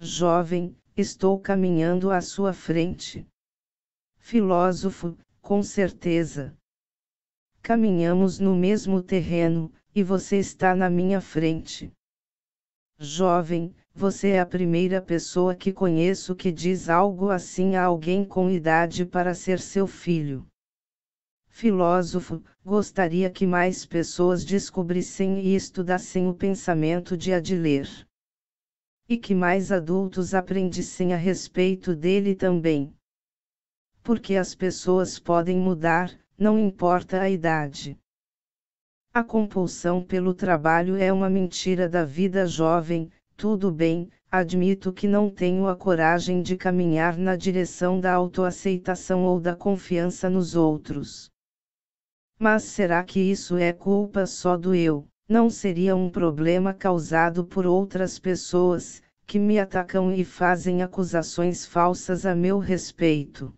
Jovem, estou caminhando à sua frente. Filósofo, com certeza caminhamos no mesmo terreno, e você está na minha frente. Jovem, você é a primeira pessoa que conheço que diz algo assim a alguém com idade para ser seu filho. Filósofo, gostaria que mais pessoas descobrissem e estudassem o pensamento de Adler. E que mais adultos aprendissem a respeito dele também. Porque as pessoas podem mudar, não importa a idade. A compulsão pelo trabalho é uma mentira da vida jovem, tudo bem, admito que não tenho a coragem de caminhar na direção da autoaceitação ou da confiança nos outros. Mas será que isso é culpa só do eu? Não seria um problema causado por outras pessoas, que me atacam e fazem acusações falsas a meu respeito?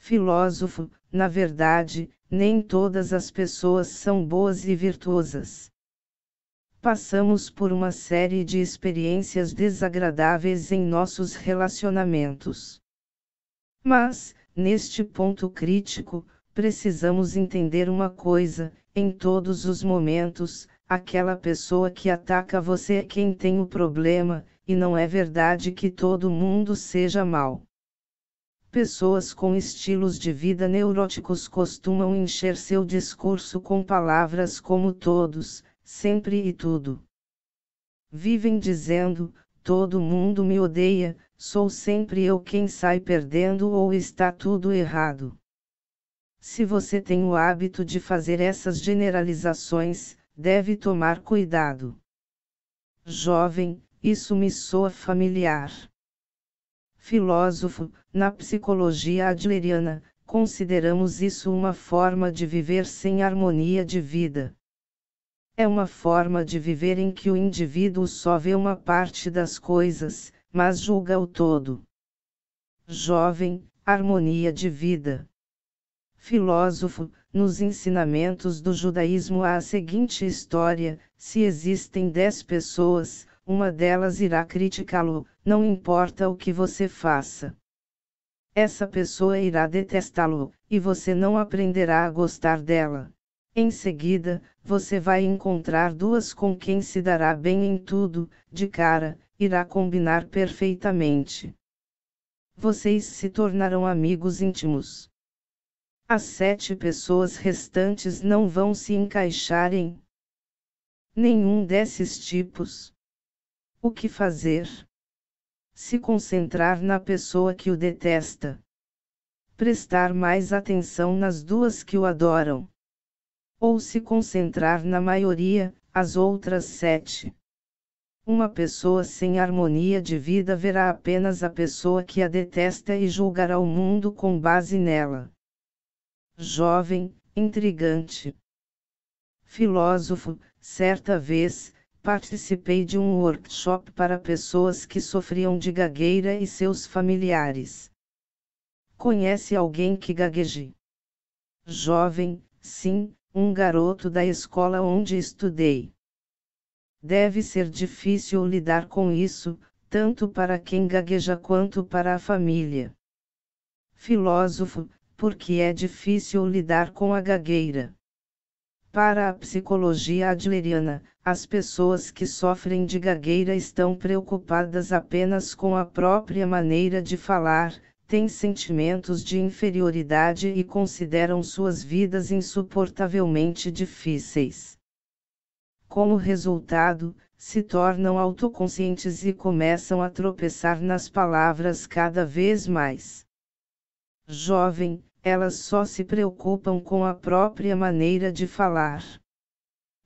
filósofo, na verdade, nem todas as pessoas são boas e virtuosas. Passamos por uma série de experiências desagradáveis em nossos relacionamentos. Mas, neste ponto crítico, precisamos entender uma coisa: em todos os momentos, aquela pessoa que ataca você é quem tem o problema, e não é verdade que todo mundo seja mal pessoas com estilos de vida neuróticos costumam encher seu discurso com palavras como todos, sempre e tudo. Vivem dizendo: todo mundo me odeia, sou sempre eu quem sai perdendo ou está tudo errado. Se você tem o hábito de fazer essas generalizações, deve tomar cuidado. Jovem, isso me soa familiar. Filósofo, na psicologia adleriana, consideramos isso uma forma de viver sem harmonia de vida. É uma forma de viver em que o indivíduo só vê uma parte das coisas, mas julga o todo. Jovem, harmonia de vida. Filósofo, nos ensinamentos do judaísmo há a seguinte história: se existem dez pessoas, uma delas irá criticá-lo, não importa o que você faça essa pessoa irá detestá-lo, e você não aprenderá a gostar dela. Em seguida, você vai encontrar duas com quem se dará bem em tudo, de cara, irá combinar perfeitamente. Vocês se tornarão amigos íntimos. As sete pessoas restantes não vão se encaixar em nenhum desses tipos. O que fazer? se concentrar na pessoa que o detesta. Prestar mais atenção nas duas que o adoram. Ou se concentrar na maioria, as outras sete. Uma pessoa sem harmonia de vida verá apenas a pessoa que a detesta e julgará o mundo com base nela. Jovem, intrigante. Filósofo, certa vez, participei de um workshop para pessoas que sofriam de gagueira e seus familiares. Conhece alguém que gagueje? Jovem, sim, um garoto da escola onde estudei. Deve ser difícil lidar com isso, tanto para quem gagueja quanto para a família. Filósofo, porque é difícil lidar com a gagueira. Para a psicologia adleriana, as pessoas que sofrem de gagueira estão preocupadas apenas com a própria maneira de falar, têm sentimentos de inferioridade e consideram suas vidas insuportavelmente difíceis. Como resultado, se tornam autoconscientes e começam a tropeçar nas palavras cada vez mais. Jovem, elas só se preocupam com a própria maneira de falar.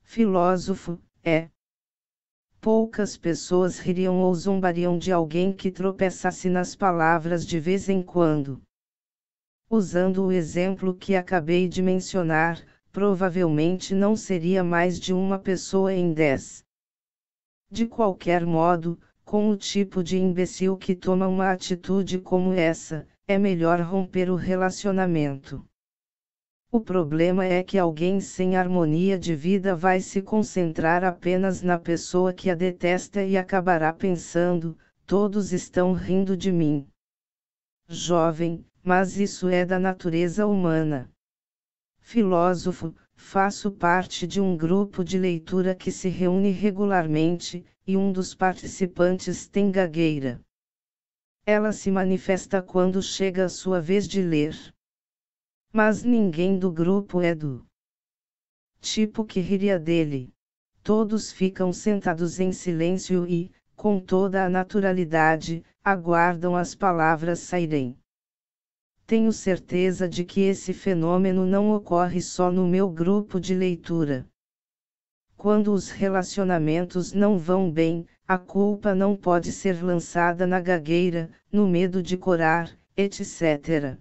Filósofo, é. Poucas pessoas ririam ou zombariam de alguém que tropeçasse nas palavras de vez em quando. Usando o exemplo que acabei de mencionar, provavelmente não seria mais de uma pessoa em dez. De qualquer modo, com o tipo de imbecil que toma uma atitude como essa, é melhor romper o relacionamento. O problema é que alguém sem harmonia de vida vai se concentrar apenas na pessoa que a detesta e acabará pensando: todos estão rindo de mim. Jovem, mas isso é da natureza humana. Filósofo, faço parte de um grupo de leitura que se reúne regularmente, e um dos participantes tem gagueira. Ela se manifesta quando chega a sua vez de ler. Mas ninguém do grupo é do tipo que riria dele. Todos ficam sentados em silêncio e, com toda a naturalidade, aguardam as palavras saírem. Tenho certeza de que esse fenômeno não ocorre só no meu grupo de leitura. Quando os relacionamentos não vão bem, a culpa não pode ser lançada na gagueira, no medo de corar, etc.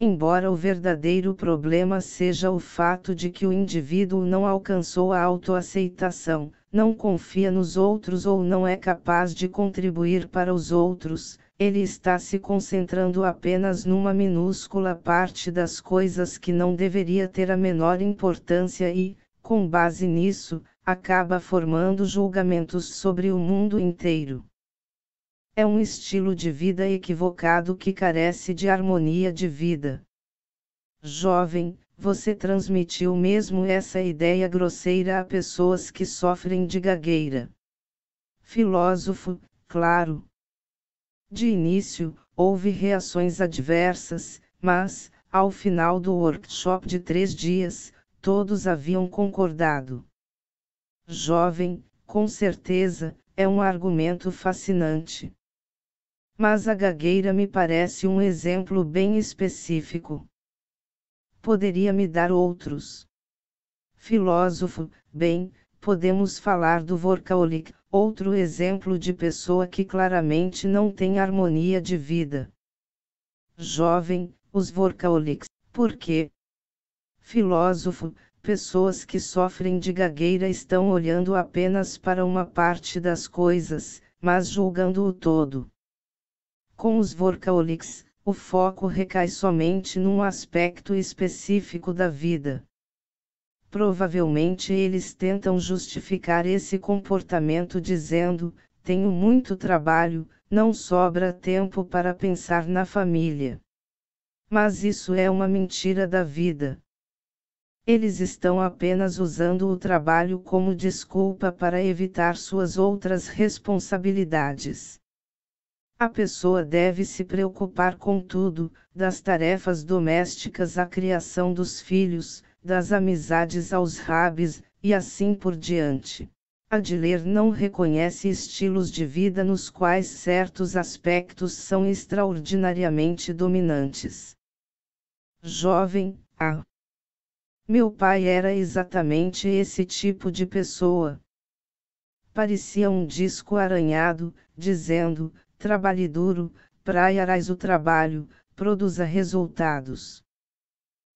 Embora o verdadeiro problema seja o fato de que o indivíduo não alcançou a autoaceitação, não confia nos outros ou não é capaz de contribuir para os outros, ele está se concentrando apenas numa minúscula parte das coisas que não deveria ter a menor importância e, com base nisso, acaba formando julgamentos sobre o mundo inteiro. É um estilo de vida equivocado que carece de harmonia de vida. Jovem, você transmitiu mesmo essa ideia grosseira a pessoas que sofrem de gagueira. Filósofo, claro. De início, houve reações adversas, mas, ao final do workshop de três dias, todos haviam concordado jovem, com certeza, é um argumento fascinante. Mas a gagueira me parece um exemplo bem específico. Poderia me dar outros. Filósofo, bem, podemos falar do Vorkaolik, outro exemplo de pessoa que claramente não tem harmonia de vida. Jovem, os Vorkauliks, por quê? Filósofo, pessoas que sofrem de gagueira estão olhando apenas para uma parte das coisas, mas julgando o todo. Com os vorkaolics, o foco recai somente num aspecto específico da vida. Provavelmente eles tentam justificar esse comportamento dizendo: tenho muito trabalho, não sobra tempo para pensar na família. Mas isso é uma mentira da vida. Eles estão apenas usando o trabalho como desculpa para evitar suas outras responsabilidades. A pessoa deve se preocupar, contudo, das tarefas domésticas à criação dos filhos, das amizades aos rabis, e assim por diante. Adler não reconhece estilos de vida nos quais certos aspectos são extraordinariamente dominantes. Jovem, a meu pai era exatamente esse tipo de pessoa. Parecia um disco aranhado, dizendo: trabalhe duro, praiarás o trabalho, produza resultados.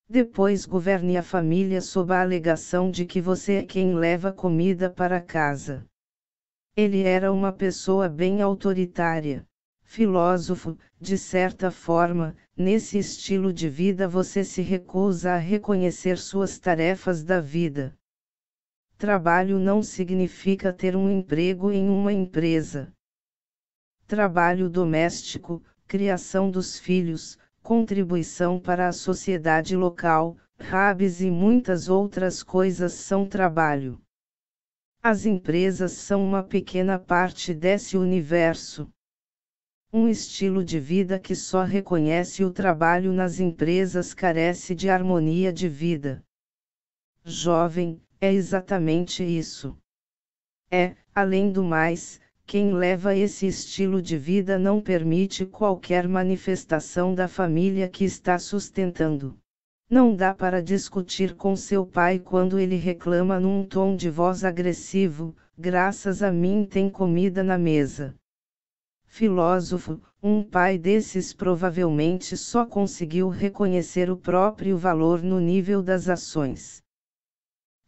Depois governe a família sob a alegação de que você é quem leva comida para casa. Ele era uma pessoa bem autoritária. Filósofo, de certa forma, Nesse estilo de vida você se recusa a reconhecer suas tarefas da vida. Trabalho não significa ter um emprego em uma empresa. Trabalho doméstico, criação dos filhos, contribuição para a sociedade local, rabis e muitas outras coisas são trabalho. As empresas são uma pequena parte desse universo. Um estilo de vida que só reconhece o trabalho nas empresas carece de harmonia de vida. Jovem, é exatamente isso. É, além do mais, quem leva esse estilo de vida não permite qualquer manifestação da família que está sustentando. Não dá para discutir com seu pai quando ele reclama num tom de voz agressivo: graças a mim tem comida na mesa filósofo, um pai desses provavelmente só conseguiu reconhecer o próprio valor no nível das ações.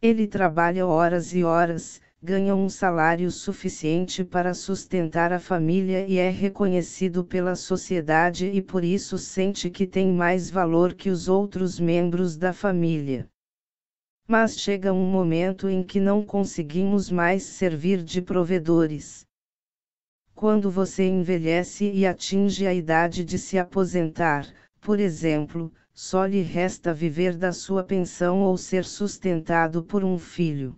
Ele trabalha horas e horas, ganha um salário suficiente para sustentar a família e é reconhecido pela sociedade e por isso sente que tem mais valor que os outros membros da família. Mas chega um momento em que não conseguimos mais servir de provedores quando você envelhece e atinge a idade de se aposentar, por exemplo, só lhe resta viver da sua pensão ou ser sustentado por um filho.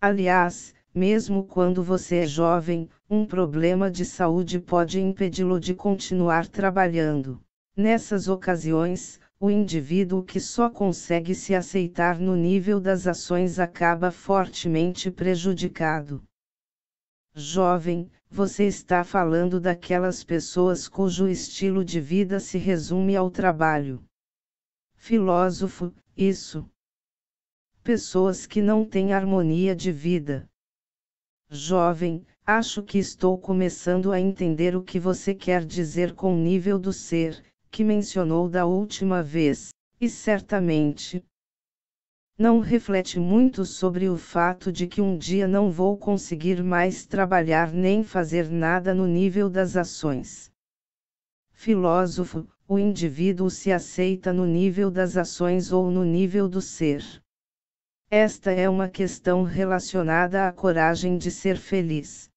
Aliás, mesmo quando você é jovem, um problema de saúde pode impedi-lo de continuar trabalhando. Nessas ocasiões, o indivíduo que só consegue se aceitar no nível das ações acaba fortemente prejudicado. Jovem, você está falando daquelas pessoas cujo estilo de vida se resume ao trabalho. Filósofo, isso. Pessoas que não têm harmonia de vida. Jovem, acho que estou começando a entender o que você quer dizer com o nível do ser, que mencionou da última vez, e certamente, não reflete muito sobre o fato de que um dia não vou conseguir mais trabalhar nem fazer nada no nível das ações. Filósofo, o indivíduo se aceita no nível das ações ou no nível do ser. Esta é uma questão relacionada à coragem de ser feliz.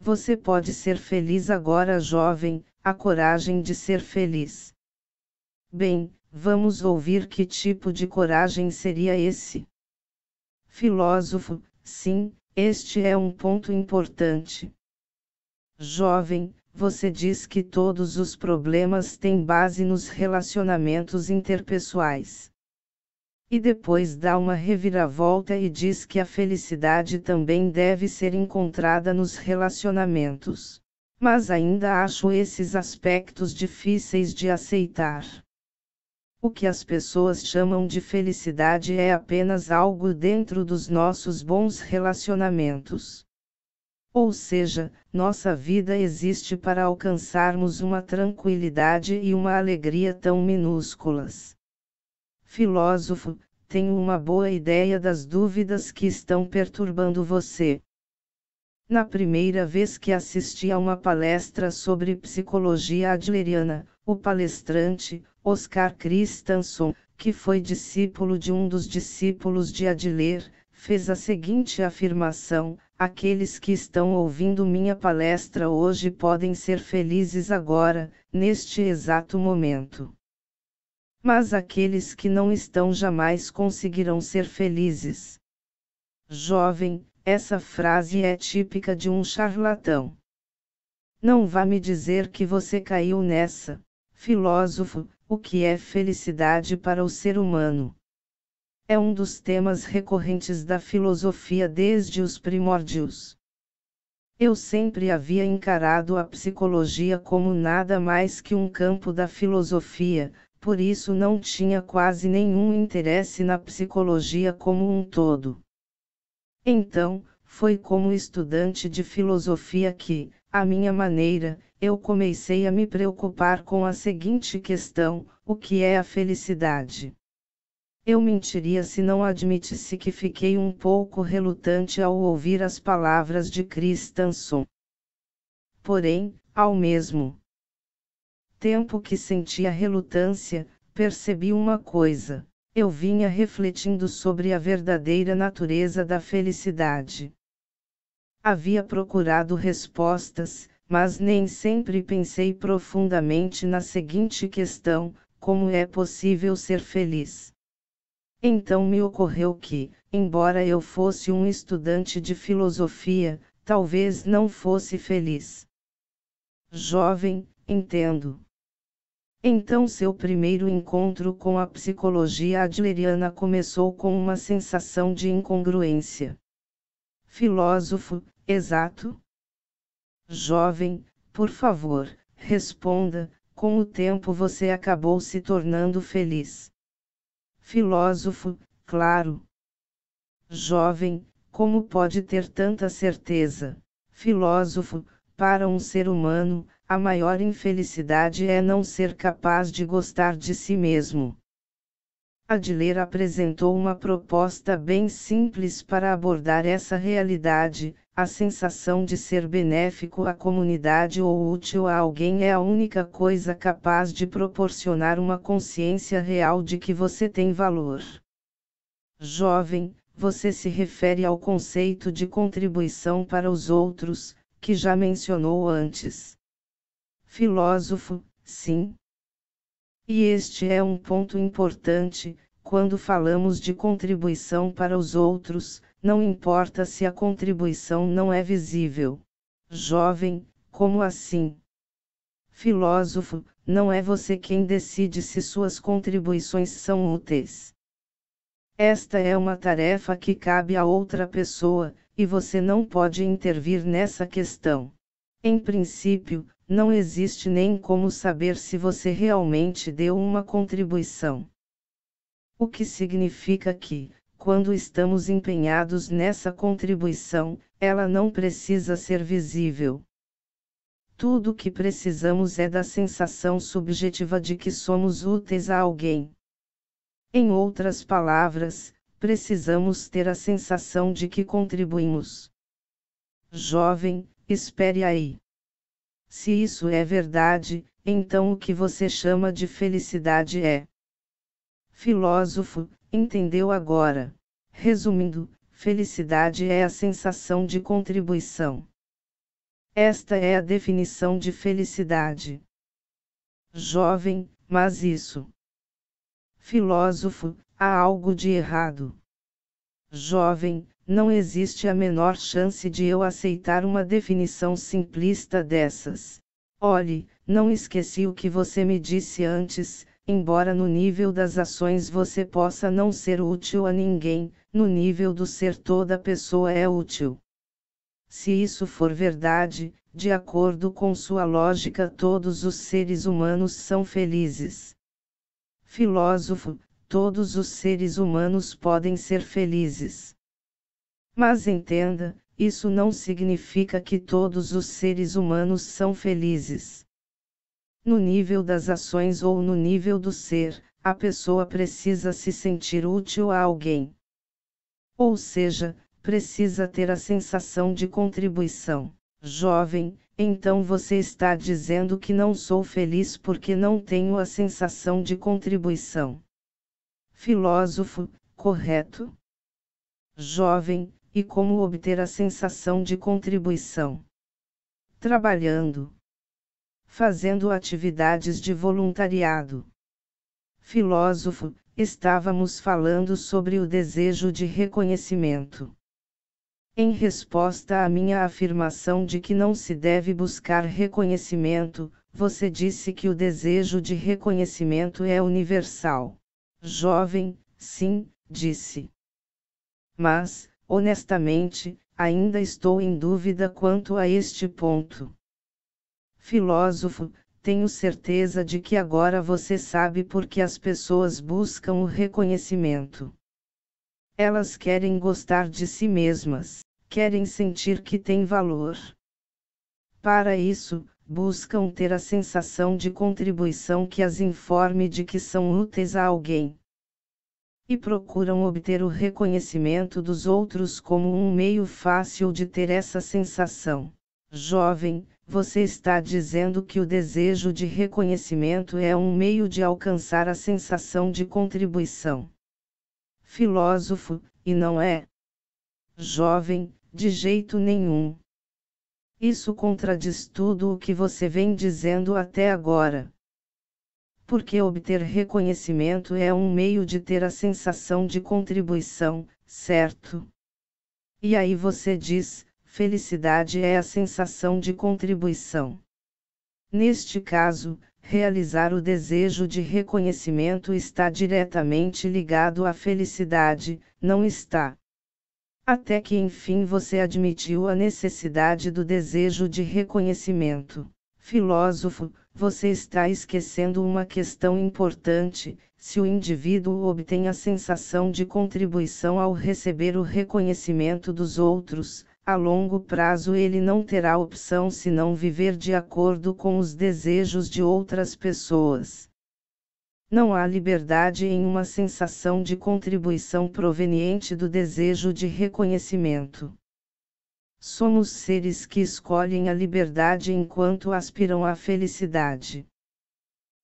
Você pode ser feliz agora, jovem, a coragem de ser feliz. Bem, Vamos ouvir que tipo de coragem seria esse? Filósofo, sim, este é um ponto importante. Jovem, você diz que todos os problemas têm base nos relacionamentos interpessoais. E depois dá uma reviravolta e diz que a felicidade também deve ser encontrada nos relacionamentos. Mas ainda acho esses aspectos difíceis de aceitar. O que as pessoas chamam de felicidade é apenas algo dentro dos nossos bons relacionamentos. Ou seja, nossa vida existe para alcançarmos uma tranquilidade e uma alegria tão minúsculas. Filósofo, tenho uma boa ideia das dúvidas que estão perturbando você. Na primeira vez que assisti a uma palestra sobre psicologia adleriana, o palestrante, Oscar Christensen, que foi discípulo de um dos discípulos de Adler, fez a seguinte afirmação: Aqueles que estão ouvindo minha palestra hoje podem ser felizes agora, neste exato momento. Mas aqueles que não estão jamais conseguirão ser felizes. Jovem, essa frase é típica de um charlatão. Não vá me dizer que você caiu nessa, filósofo, o que é felicidade para o ser humano. É um dos temas recorrentes da filosofia desde os primórdios. Eu sempre havia encarado a psicologia como nada mais que um campo da filosofia, por isso não tinha quase nenhum interesse na psicologia como um todo. Então, foi como estudante de filosofia que, à minha maneira, eu comecei a me preocupar com a seguinte questão: o que é a felicidade? Eu mentiria se não admitisse que fiquei um pouco relutante ao ouvir as palavras de Christanson. Porém, ao mesmo tempo que sentia relutância, percebi uma coisa: eu vinha refletindo sobre a verdadeira natureza da felicidade. Havia procurado respostas, mas nem sempre pensei profundamente na seguinte questão: como é possível ser feliz? Então me ocorreu que, embora eu fosse um estudante de filosofia, talvez não fosse feliz. Jovem, entendo. Então seu primeiro encontro com a psicologia adleriana começou com uma sensação de incongruência. Filósofo, exato? Jovem, por favor, responda: com o tempo você acabou se tornando feliz. Filósofo, claro. Jovem, como pode ter tanta certeza? Filósofo, para um ser humano, a maior infelicidade é não ser capaz de gostar de si mesmo. Adler apresentou uma proposta bem simples para abordar essa realidade, a sensação de ser benéfico à comunidade ou útil a alguém é a única coisa capaz de proporcionar uma consciência real de que você tem valor. Jovem, você se refere ao conceito de contribuição para os outros, que já mencionou antes. Filósofo, sim. E este é um ponto importante, quando falamos de contribuição para os outros, não importa se a contribuição não é visível. Jovem, como assim? Filósofo, não é você quem decide se suas contribuições são úteis. Esta é uma tarefa que cabe a outra pessoa, e você não pode intervir nessa questão. Em princípio, não existe nem como saber se você realmente deu uma contribuição. O que significa que, quando estamos empenhados nessa contribuição, ela não precisa ser visível. Tudo o que precisamos é da sensação subjetiva de que somos úteis a alguém. Em outras palavras, precisamos ter a sensação de que contribuímos. Jovem, espere aí. Se isso é verdade, então o que você chama de felicidade é. Filósofo, entendeu agora. Resumindo, felicidade é a sensação de contribuição. Esta é a definição de felicidade. Jovem, mas isso. Filósofo, há algo de errado. Jovem, não existe a menor chance de eu aceitar uma definição simplista dessas. Olhe, não esqueci o que você me disse antes, embora no nível das ações você possa não ser útil a ninguém, no nível do ser toda pessoa é útil. Se isso for verdade, de acordo com sua lógica, todos os seres humanos são felizes. Filósofo, todos os seres humanos podem ser felizes. Mas entenda, isso não significa que todos os seres humanos são felizes. No nível das ações ou no nível do ser, a pessoa precisa se sentir útil a alguém. Ou seja, precisa ter a sensação de contribuição. Jovem, então você está dizendo que não sou feliz porque não tenho a sensação de contribuição. Filósofo, correto? Jovem, e como obter a sensação de contribuição? Trabalhando fazendo atividades de voluntariado. Filósofo, estávamos falando sobre o desejo de reconhecimento. Em resposta à minha afirmação de que não se deve buscar reconhecimento, você disse que o desejo de reconhecimento é universal. Jovem, sim, disse. Mas, honestamente, ainda estou em dúvida quanto a este ponto. Filósofo, tenho certeza de que agora você sabe por que as pessoas buscam o reconhecimento. Elas querem gostar de si mesmas, querem sentir que têm valor. Para isso, buscam ter a sensação de contribuição que as informe de que são úteis a alguém. E procuram obter o reconhecimento dos outros como um meio fácil de ter essa sensação. Jovem, você está dizendo que o desejo de reconhecimento é um meio de alcançar a sensação de contribuição. Filósofo, e não é jovem, de jeito nenhum. Isso contradiz tudo o que você vem dizendo até agora. Porque obter reconhecimento é um meio de ter a sensação de contribuição, certo? E aí você diz, felicidade é a sensação de contribuição. Neste caso, realizar o desejo de reconhecimento está diretamente ligado à felicidade, não está. Até que enfim você admitiu a necessidade do desejo de reconhecimento. Filósofo, você está esquecendo uma questão importante: se o indivíduo obtém a sensação de contribuição ao receber o reconhecimento dos outros, a longo prazo ele não terá opção senão viver de acordo com os desejos de outras pessoas. Não há liberdade em uma sensação de contribuição proveniente do desejo de reconhecimento. Somos seres que escolhem a liberdade enquanto aspiram à felicidade.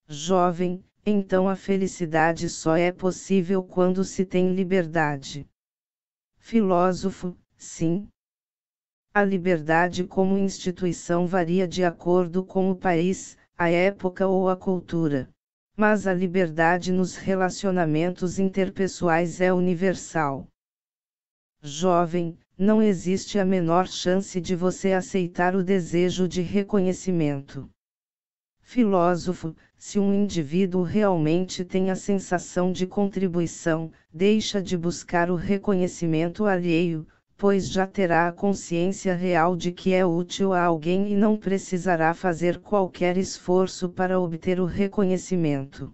Jovem, então a felicidade só é possível quando se tem liberdade. Filósofo, sim, a liberdade como instituição varia de acordo com o país, a época ou a cultura. Mas a liberdade nos relacionamentos interpessoais é universal. Jovem, não existe a menor chance de você aceitar o desejo de reconhecimento. Filósofo, se um indivíduo realmente tem a sensação de contribuição, deixa de buscar o reconhecimento alheio, pois já terá a consciência real de que é útil a alguém e não precisará fazer qualquer esforço para obter o reconhecimento.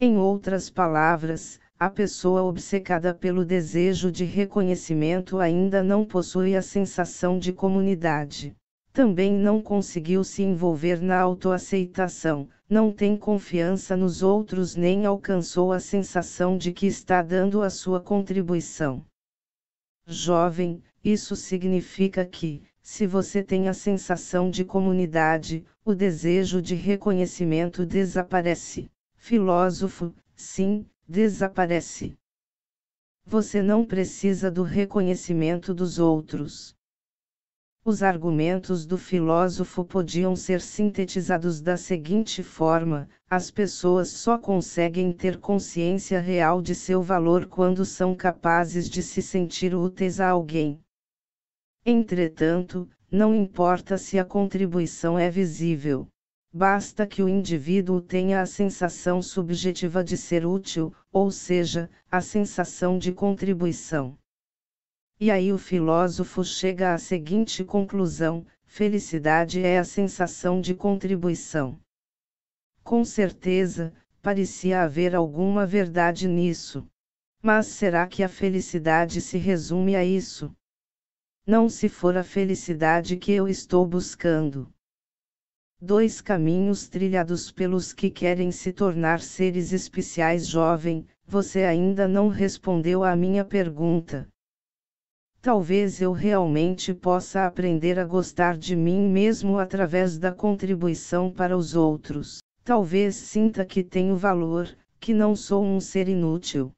Em outras palavras, a pessoa obcecada pelo desejo de reconhecimento ainda não possui a sensação de comunidade. Também não conseguiu se envolver na autoaceitação, não tem confiança nos outros nem alcançou a sensação de que está dando a sua contribuição. Jovem, isso significa que, se você tem a sensação de comunidade, o desejo de reconhecimento desaparece. Filósofo, sim, desaparece. Você não precisa do reconhecimento dos outros. Os argumentos do filósofo podiam ser sintetizados da seguinte forma: as pessoas só conseguem ter consciência real de seu valor quando são capazes de se sentir úteis a alguém. Entretanto, não importa se a contribuição é visível. Basta que o indivíduo tenha a sensação subjetiva de ser útil, ou seja, a sensação de contribuição. E aí o filósofo chega à seguinte conclusão: felicidade é a sensação de contribuição. Com certeza, parecia haver alguma verdade nisso. Mas será que a felicidade se resume a isso? Não se for a felicidade que eu estou buscando. Dois caminhos trilhados pelos que querem se tornar seres especiais, jovem, você ainda não respondeu à minha pergunta. Talvez eu realmente possa aprender a gostar de mim mesmo através da contribuição para os outros. Talvez sinta que tenho valor, que não sou um ser inútil.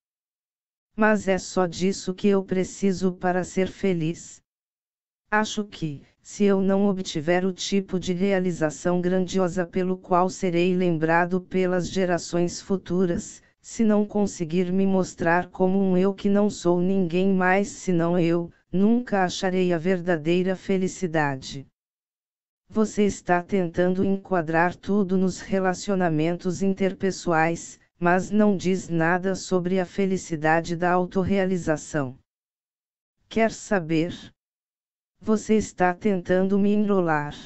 Mas é só disso que eu preciso para ser feliz. Acho que, se eu não obtiver o tipo de realização grandiosa pelo qual serei lembrado pelas gerações futuras, se não conseguir me mostrar como um eu que não sou ninguém mais senão eu, nunca acharei a verdadeira felicidade. Você está tentando enquadrar tudo nos relacionamentos interpessoais, mas não diz nada sobre a felicidade da autorrealização. Quer saber? Você está tentando me enrolar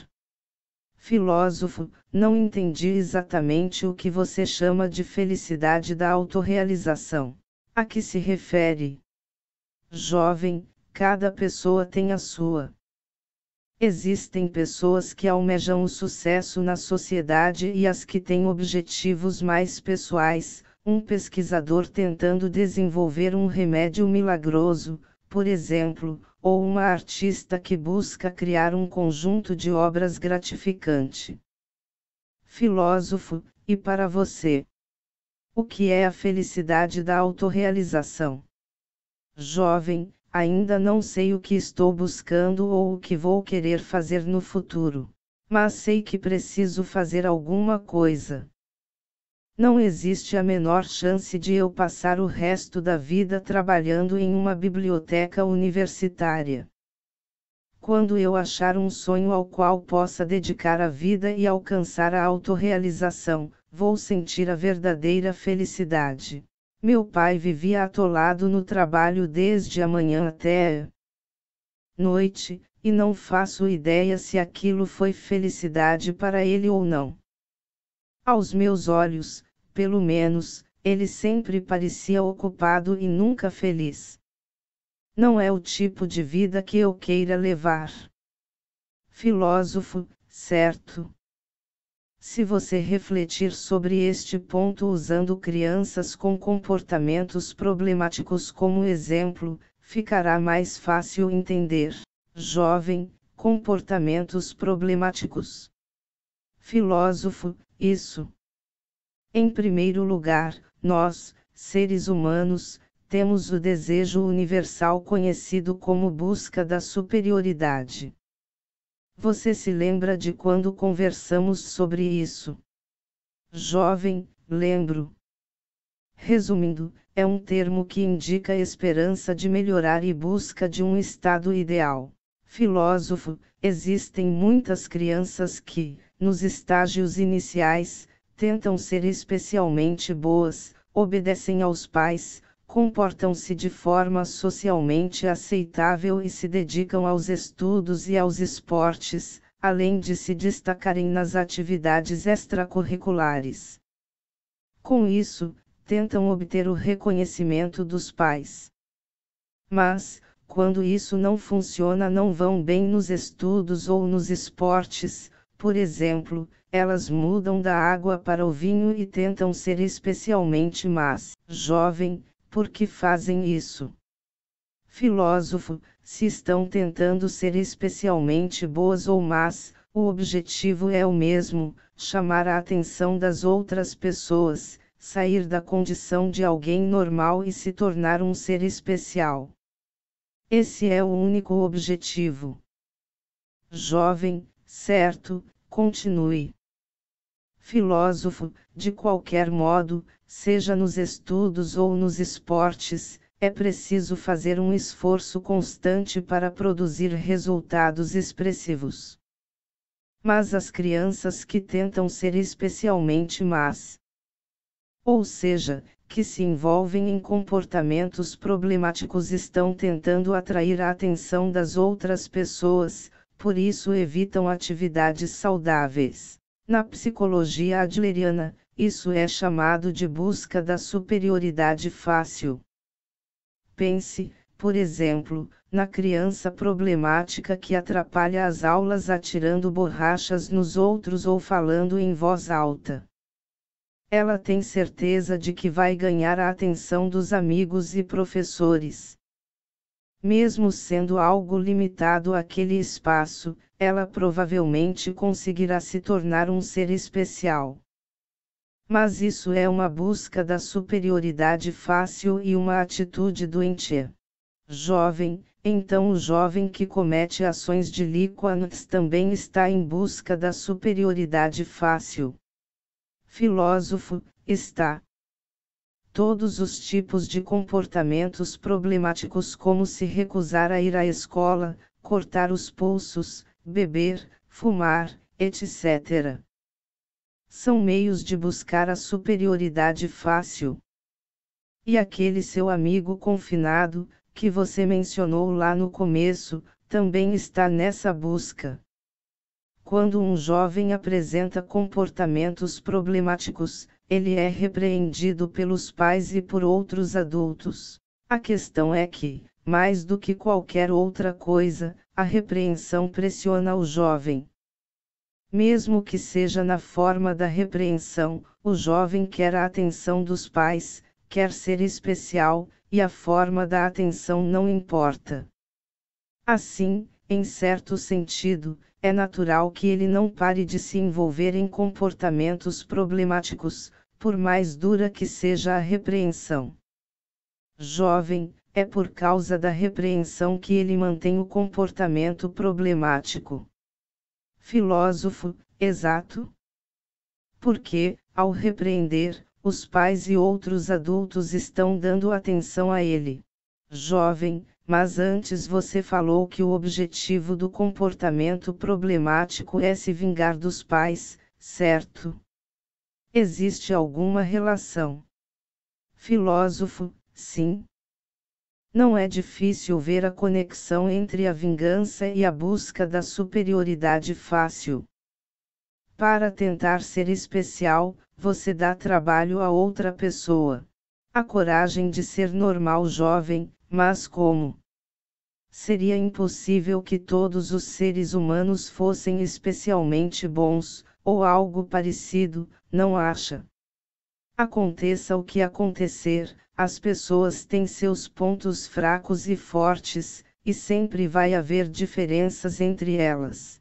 filósofo, não entendi exatamente o que você chama de felicidade da autorrealização. A que se refere? Jovem, cada pessoa tem a sua. Existem pessoas que almejam o sucesso na sociedade e as que têm objetivos mais pessoais. Um pesquisador tentando desenvolver um remédio milagroso, por exemplo, ou uma artista que busca criar um conjunto de obras gratificante. Filósofo, e para você? O que é a felicidade da autorrealização? Jovem, ainda não sei o que estou buscando ou o que vou querer fazer no futuro, mas sei que preciso fazer alguma coisa não existe a menor chance de eu passar o resto da vida trabalhando em uma biblioteca universitária. Quando eu achar um sonho ao qual possa dedicar a vida e alcançar a autorrealização, vou sentir a verdadeira felicidade. Meu pai vivia atolado no trabalho desde a manhã até noite, e não faço ideia se aquilo foi felicidade para ele ou não. Aos meus olhos, pelo menos, ele sempre parecia ocupado e nunca feliz. Não é o tipo de vida que eu queira levar. Filósofo, certo? Se você refletir sobre este ponto usando crianças com comportamentos problemáticos como exemplo, ficará mais fácil entender. Jovem, comportamentos problemáticos. Filósofo, isso. Em primeiro lugar, nós, seres humanos, temos o desejo universal conhecido como busca da superioridade. Você se lembra de quando conversamos sobre isso? Jovem, lembro. Resumindo, é um termo que indica esperança de melhorar e busca de um estado ideal. Filósofo, existem muitas crianças que, nos estágios iniciais, tentam ser especialmente boas, obedecem aos pais, comportam-se de forma socialmente aceitável e se dedicam aos estudos e aos esportes, além de se destacarem nas atividades extracurriculares. Com isso, tentam obter o reconhecimento dos pais. Mas, quando isso não funciona, não vão bem nos estudos ou nos esportes, por exemplo, elas mudam da água para o vinho e tentam ser especialmente más. Jovem, por que fazem isso? Filósofo, se estão tentando ser especialmente boas ou más, o objetivo é o mesmo: chamar a atenção das outras pessoas, sair da condição de alguém normal e se tornar um ser especial. Esse é o único objetivo. Jovem, certo, continue filósofo, de qualquer modo, seja nos estudos ou nos esportes, é preciso fazer um esforço constante para produzir resultados expressivos. Mas as crianças que tentam ser especialmente más, ou seja, que se envolvem em comportamentos problemáticos estão tentando atrair a atenção das outras pessoas, por isso evitam atividades saudáveis. Na psicologia adleriana, isso é chamado de busca da superioridade fácil. Pense, por exemplo, na criança problemática que atrapalha as aulas atirando borrachas nos outros ou falando em voz alta. Ela tem certeza de que vai ganhar a atenção dos amigos e professores. Mesmo sendo algo limitado àquele espaço, ela provavelmente conseguirá se tornar um ser especial. Mas isso é uma busca da superioridade fácil e uma atitude doentia. Jovem, então o jovem que comete ações de líquanes também está em busca da superioridade fácil. Filósofo, está, todos os tipos de comportamentos problemáticos, como se recusar a ir à escola, cortar os pulsos, beber, fumar, etc. São meios de buscar a superioridade fácil. E aquele seu amigo confinado, que você mencionou lá no começo, também está nessa busca. Quando um jovem apresenta comportamentos problemáticos, ele é repreendido pelos pais e por outros adultos. A questão é que, mais do que qualquer outra coisa, a repreensão pressiona o jovem. Mesmo que seja na forma da repreensão, o jovem quer a atenção dos pais, quer ser especial, e a forma da atenção não importa. Assim, em certo sentido, é natural que ele não pare de se envolver em comportamentos problemáticos, por mais dura que seja a repreensão. Jovem, é por causa da repreensão que ele mantém o comportamento problemático. Filósofo, exato? Porque, ao repreender, os pais e outros adultos estão dando atenção a ele. Jovem, mas antes você falou que o objetivo do comportamento problemático é se vingar dos pais, certo? Existe alguma relação? Filósofo, sim. Não é difícil ver a conexão entre a vingança e a busca da superioridade fácil. Para tentar ser especial, você dá trabalho a outra pessoa. A coragem de ser normal jovem, mas como? Seria impossível que todos os seres humanos fossem especialmente bons, ou algo parecido, não acha? Aconteça o que acontecer, as pessoas têm seus pontos fracos e fortes, e sempre vai haver diferenças entre elas.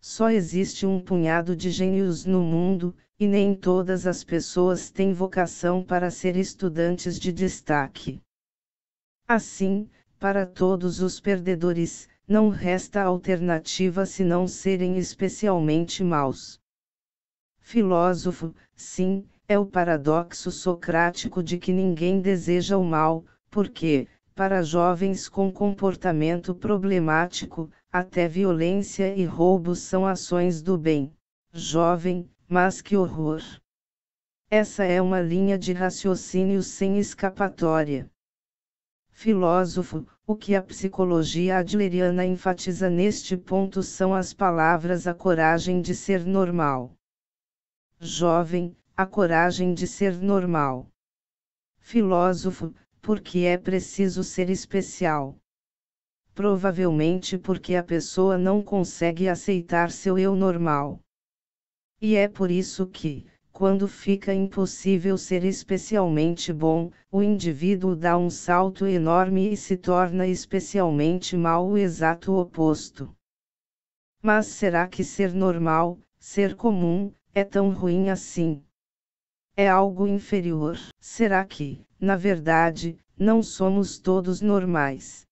Só existe um punhado de gênios no mundo, e nem todas as pessoas têm vocação para ser estudantes de destaque. Assim, para todos os perdedores, não resta alternativa senão serem especialmente maus. Filósofo, sim, é o paradoxo socrático de que ninguém deseja o mal, porque, para jovens com comportamento problemático, até violência e roubo são ações do bem. Jovem, mas que horror! Essa é uma linha de raciocínio sem escapatória filósofo, o que a psicologia adleriana enfatiza neste ponto são as palavras a coragem de ser normal. Jovem, a coragem de ser normal. Filósofo, porque é preciso ser especial. Provavelmente porque a pessoa não consegue aceitar seu eu normal. E é por isso que, quando fica impossível ser especialmente bom, o indivíduo dá um salto enorme e se torna especialmente mal o exato oposto. Mas será que ser normal, ser comum, é tão ruim assim? É algo inferior? Será que, na verdade, não somos todos normais?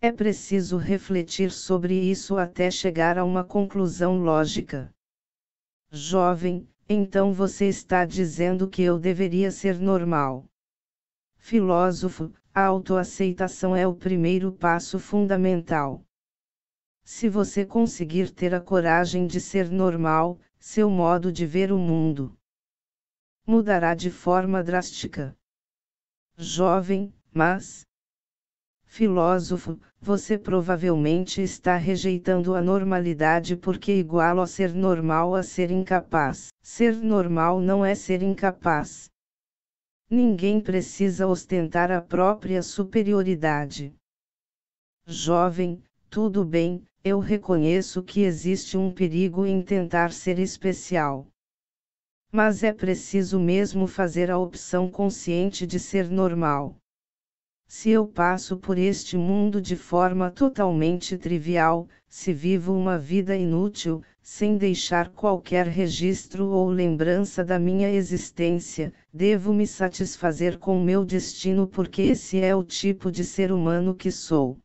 É preciso refletir sobre isso até chegar a uma conclusão lógica. Jovem, então você está dizendo que eu deveria ser normal. Filósofo, a autoaceitação é o primeiro passo fundamental. Se você conseguir ter a coragem de ser normal, seu modo de ver o mundo mudará de forma drástica. Jovem, mas filósofo, você provavelmente está rejeitando a normalidade porque igual a ser normal a ser incapaz. Ser normal não é ser incapaz. Ninguém precisa ostentar a própria superioridade. Jovem, tudo bem, eu reconheço que existe um perigo em tentar ser especial. Mas é preciso mesmo fazer a opção consciente de ser normal se eu passo por este mundo de forma totalmente trivial, se vivo uma vida inútil, sem deixar qualquer registro ou lembrança da minha existência, devo me satisfazer com meu destino porque esse é o tipo de ser humano que sou.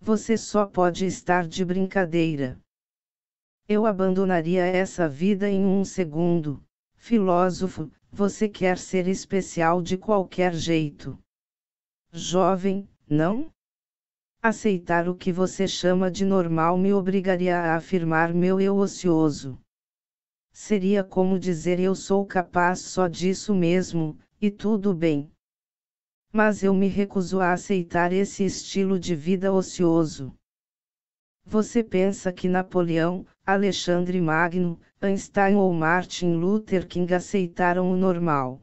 Você só pode estar de brincadeira. Eu abandonaria essa vida em um segundo. Filósofo, você quer ser especial de qualquer jeito jovem, não? Aceitar o que você chama de normal me obrigaria a afirmar meu eu ocioso. Seria como dizer eu sou capaz só disso mesmo, e tudo bem. Mas eu me recuso a aceitar esse estilo de vida ocioso. Você pensa que Napoleão, Alexandre Magno, Einstein ou Martin Luther King aceitaram o normal?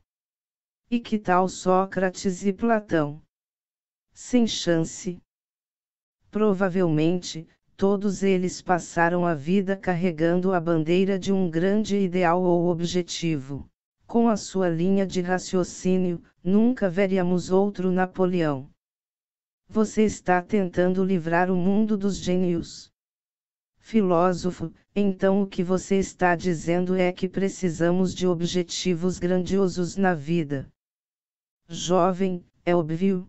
E que tal Sócrates e Platão? sem chance. Provavelmente, todos eles passaram a vida carregando a bandeira de um grande ideal ou objetivo. Com a sua linha de raciocínio, nunca veríamos outro Napoleão. Você está tentando livrar o mundo dos gênios. Filósofo, então o que você está dizendo é que precisamos de objetivos grandiosos na vida. Jovem, é óbvio,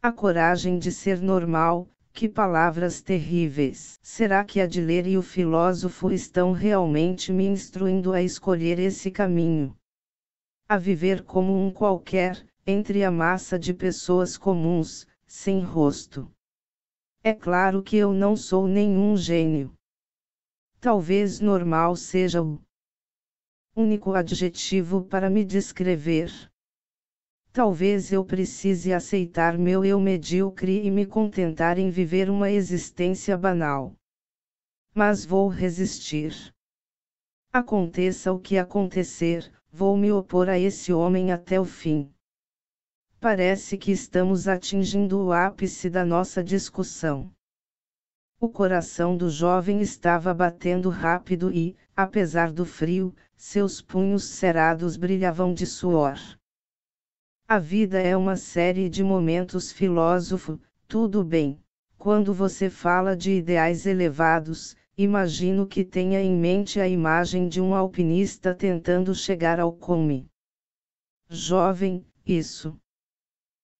a coragem de ser normal, que palavras terríveis! Será que a de e o filósofo estão realmente me instruindo a escolher esse caminho? A viver como um qualquer, entre a massa de pessoas comuns, sem rosto. É claro que eu não sou nenhum gênio. Talvez normal seja o único adjetivo para me descrever. Talvez eu precise aceitar meu eu medíocre e me contentar em viver uma existência banal. Mas vou resistir. Aconteça o que acontecer, vou me opor a esse homem até o fim. Parece que estamos atingindo o ápice da nossa discussão. O coração do jovem estava batendo rápido e, apesar do frio, seus punhos cerados brilhavam de suor. A vida é uma série de momentos filósofo, tudo bem. Quando você fala de ideais elevados, imagino que tenha em mente a imagem de um alpinista tentando chegar ao cume. Jovem, isso.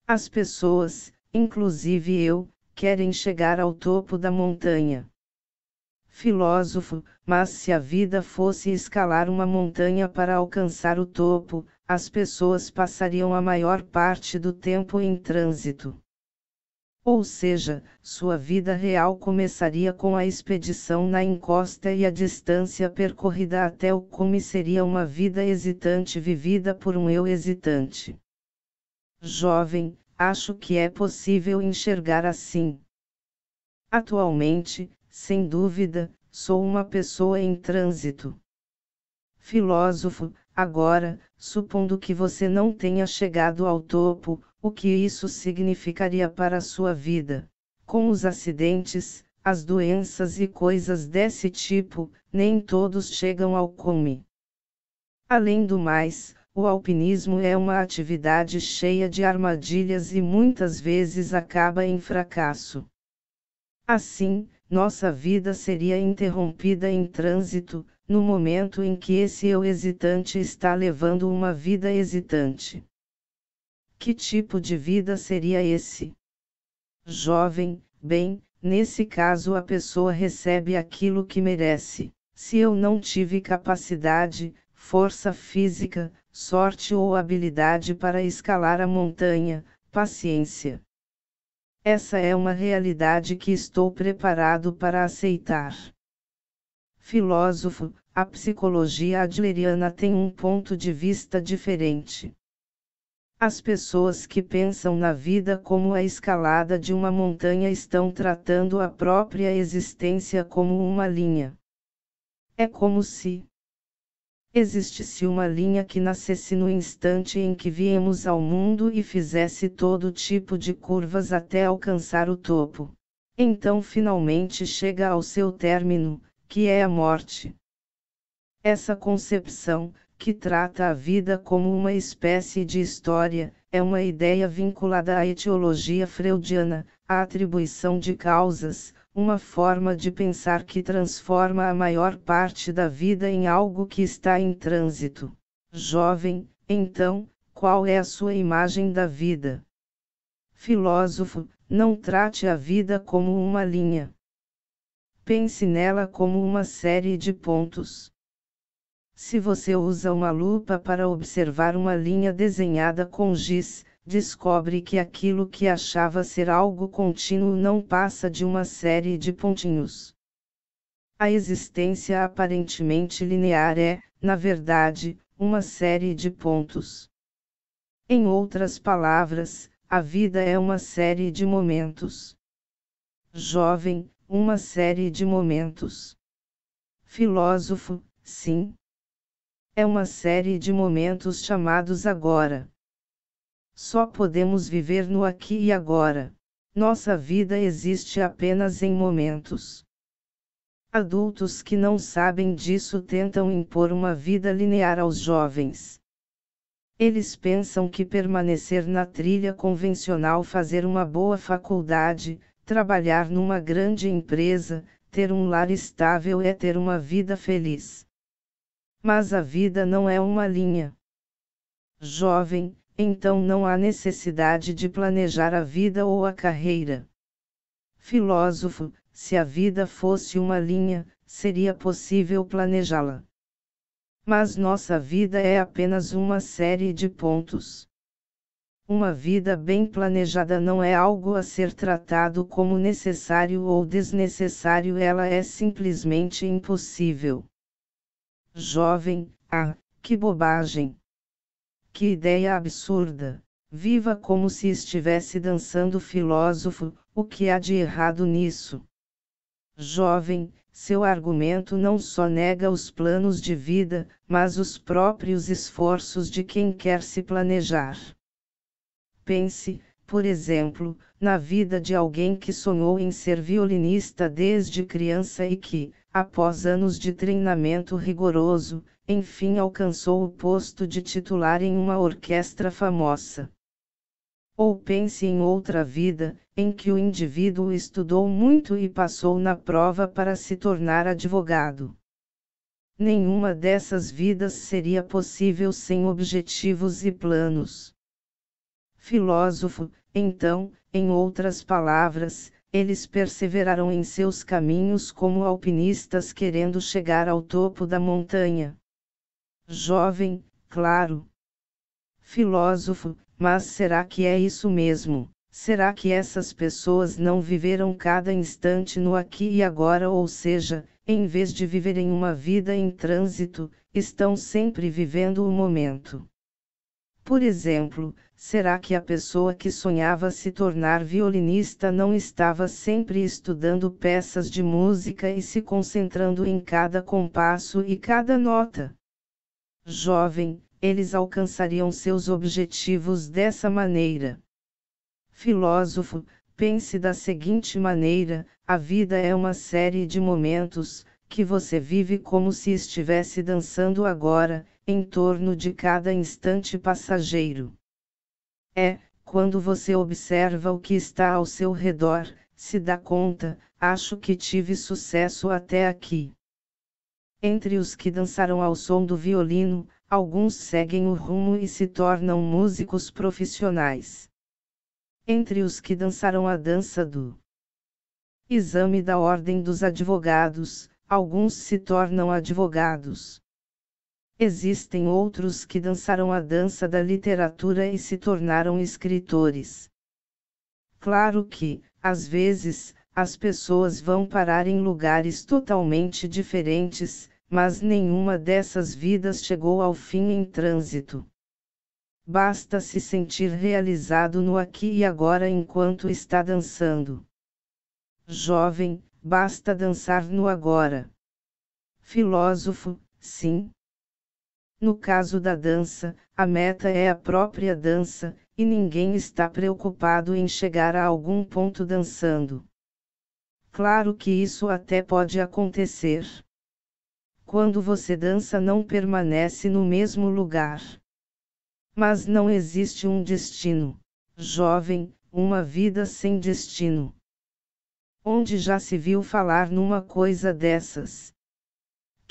As pessoas, inclusive eu, querem chegar ao topo da montanha. Filósofo, mas se a vida fosse escalar uma montanha para alcançar o topo, as pessoas passariam a maior parte do tempo em trânsito. Ou seja, sua vida real começaria com a expedição na encosta e a distância percorrida até o cume seria uma vida hesitante vivida por um eu hesitante. Jovem, acho que é possível enxergar assim. Atualmente, sem dúvida, sou uma pessoa em trânsito. Filósofo, Agora, supondo que você não tenha chegado ao topo, o que isso significaria para a sua vida? Com os acidentes, as doenças e coisas desse tipo, nem todos chegam ao cume. Além do mais, o alpinismo é uma atividade cheia de armadilhas e muitas vezes acaba em fracasso. Assim, nossa vida seria interrompida em trânsito, no momento em que esse eu hesitante está levando uma vida hesitante. Que tipo de vida seria esse? Jovem, bem, nesse caso a pessoa recebe aquilo que merece. Se eu não tive capacidade, força física, sorte ou habilidade para escalar a montanha, paciência. Essa é uma realidade que estou preparado para aceitar filósofo, a psicologia adleriana tem um ponto de vista diferente. As pessoas que pensam na vida como a escalada de uma montanha estão tratando a própria existência como uma linha. É como se existisse uma linha que nascesse no instante em que viemos ao mundo e fizesse todo tipo de curvas até alcançar o topo. Então finalmente chega ao seu término, que é a morte. Essa concepção, que trata a vida como uma espécie de história, é uma ideia vinculada à etiologia freudiana, à atribuição de causas, uma forma de pensar que transforma a maior parte da vida em algo que está em trânsito. Jovem, então, qual é a sua imagem da vida? Filósofo, não trate a vida como uma linha pense nela como uma série de pontos. Se você usa uma lupa para observar uma linha desenhada com giz, descobre que aquilo que achava ser algo contínuo não passa de uma série de pontinhos. A existência aparentemente linear é, na verdade, uma série de pontos. Em outras palavras, a vida é uma série de momentos. Jovem, uma série de momentos. Filósofo, sim. É uma série de momentos chamados agora. Só podemos viver no aqui e agora. Nossa vida existe apenas em momentos. Adultos que não sabem disso tentam impor uma vida linear aos jovens. Eles pensam que permanecer na trilha convencional, fazer uma boa faculdade, Trabalhar numa grande empresa, ter um lar estável é ter uma vida feliz. Mas a vida não é uma linha. Jovem, então não há necessidade de planejar a vida ou a carreira. Filósofo, se a vida fosse uma linha, seria possível planejá-la. Mas nossa vida é apenas uma série de pontos. Uma vida bem planejada não é algo a ser tratado como necessário ou desnecessário, ela é simplesmente impossível. Jovem, ah, que bobagem! Que ideia absurda! Viva como se estivesse dançando filósofo, o que há de errado nisso? Jovem, seu argumento não só nega os planos de vida, mas os próprios esforços de quem quer se planejar. Pense, por exemplo, na vida de alguém que sonhou em ser violinista desde criança e que, após anos de treinamento rigoroso, enfim alcançou o posto de titular em uma orquestra famosa. Ou pense em outra vida, em que o indivíduo estudou muito e passou na prova para se tornar advogado. Nenhuma dessas vidas seria possível sem objetivos e planos filósofo, então, em outras palavras, eles perseveraram em seus caminhos como alpinistas querendo chegar ao topo da montanha. Jovem, claro. Filósofo, mas será que é isso mesmo? Será que essas pessoas não viveram cada instante no aqui e agora, ou seja, em vez de viverem uma vida em trânsito, estão sempre vivendo o momento? Por exemplo, será que a pessoa que sonhava se tornar violinista não estava sempre estudando peças de música e se concentrando em cada compasso e cada nota? Jovem, eles alcançariam seus objetivos dessa maneira. Filósofo, pense da seguinte maneira: a vida é uma série de momentos, que você vive como se estivesse dançando agora, em torno de cada instante passageiro. É, quando você observa o que está ao seu redor, se dá conta, acho que tive sucesso até aqui. Entre os que dançaram ao som do violino, alguns seguem o rumo e se tornam músicos profissionais. Entre os que dançaram a dança do Exame da Ordem dos Advogados, alguns se tornam advogados. Existem outros que dançaram a dança da literatura e se tornaram escritores. Claro que, às vezes, as pessoas vão parar em lugares totalmente diferentes, mas nenhuma dessas vidas chegou ao fim em trânsito. Basta se sentir realizado no aqui e agora enquanto está dançando. Jovem, basta dançar no agora. Filósofo, sim, no caso da dança, a meta é a própria dança, e ninguém está preocupado em chegar a algum ponto dançando. Claro que isso até pode acontecer. Quando você dança, não permanece no mesmo lugar. Mas não existe um destino. Jovem, uma vida sem destino. Onde já se viu falar numa coisa dessas?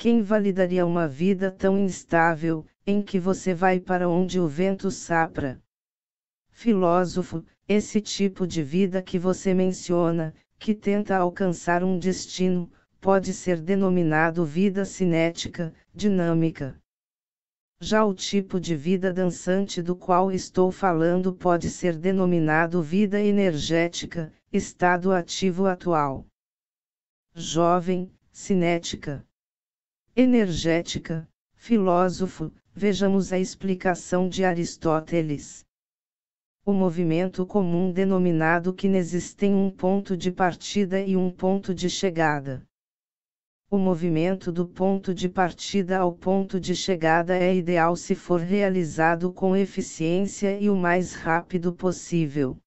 Quem validaria uma vida tão instável, em que você vai para onde o vento sapra? Filósofo, esse tipo de vida que você menciona, que tenta alcançar um destino, pode ser denominado vida cinética, dinâmica. Já o tipo de vida dançante do qual estou falando pode ser denominado vida energética, estado ativo atual. Jovem, cinética energética, filósofo, vejamos a explicação de Aristóteles. O movimento comum denominado kinesis tem um ponto de partida e um ponto de chegada. O movimento do ponto de partida ao ponto de chegada é ideal se for realizado com eficiência e o mais rápido possível.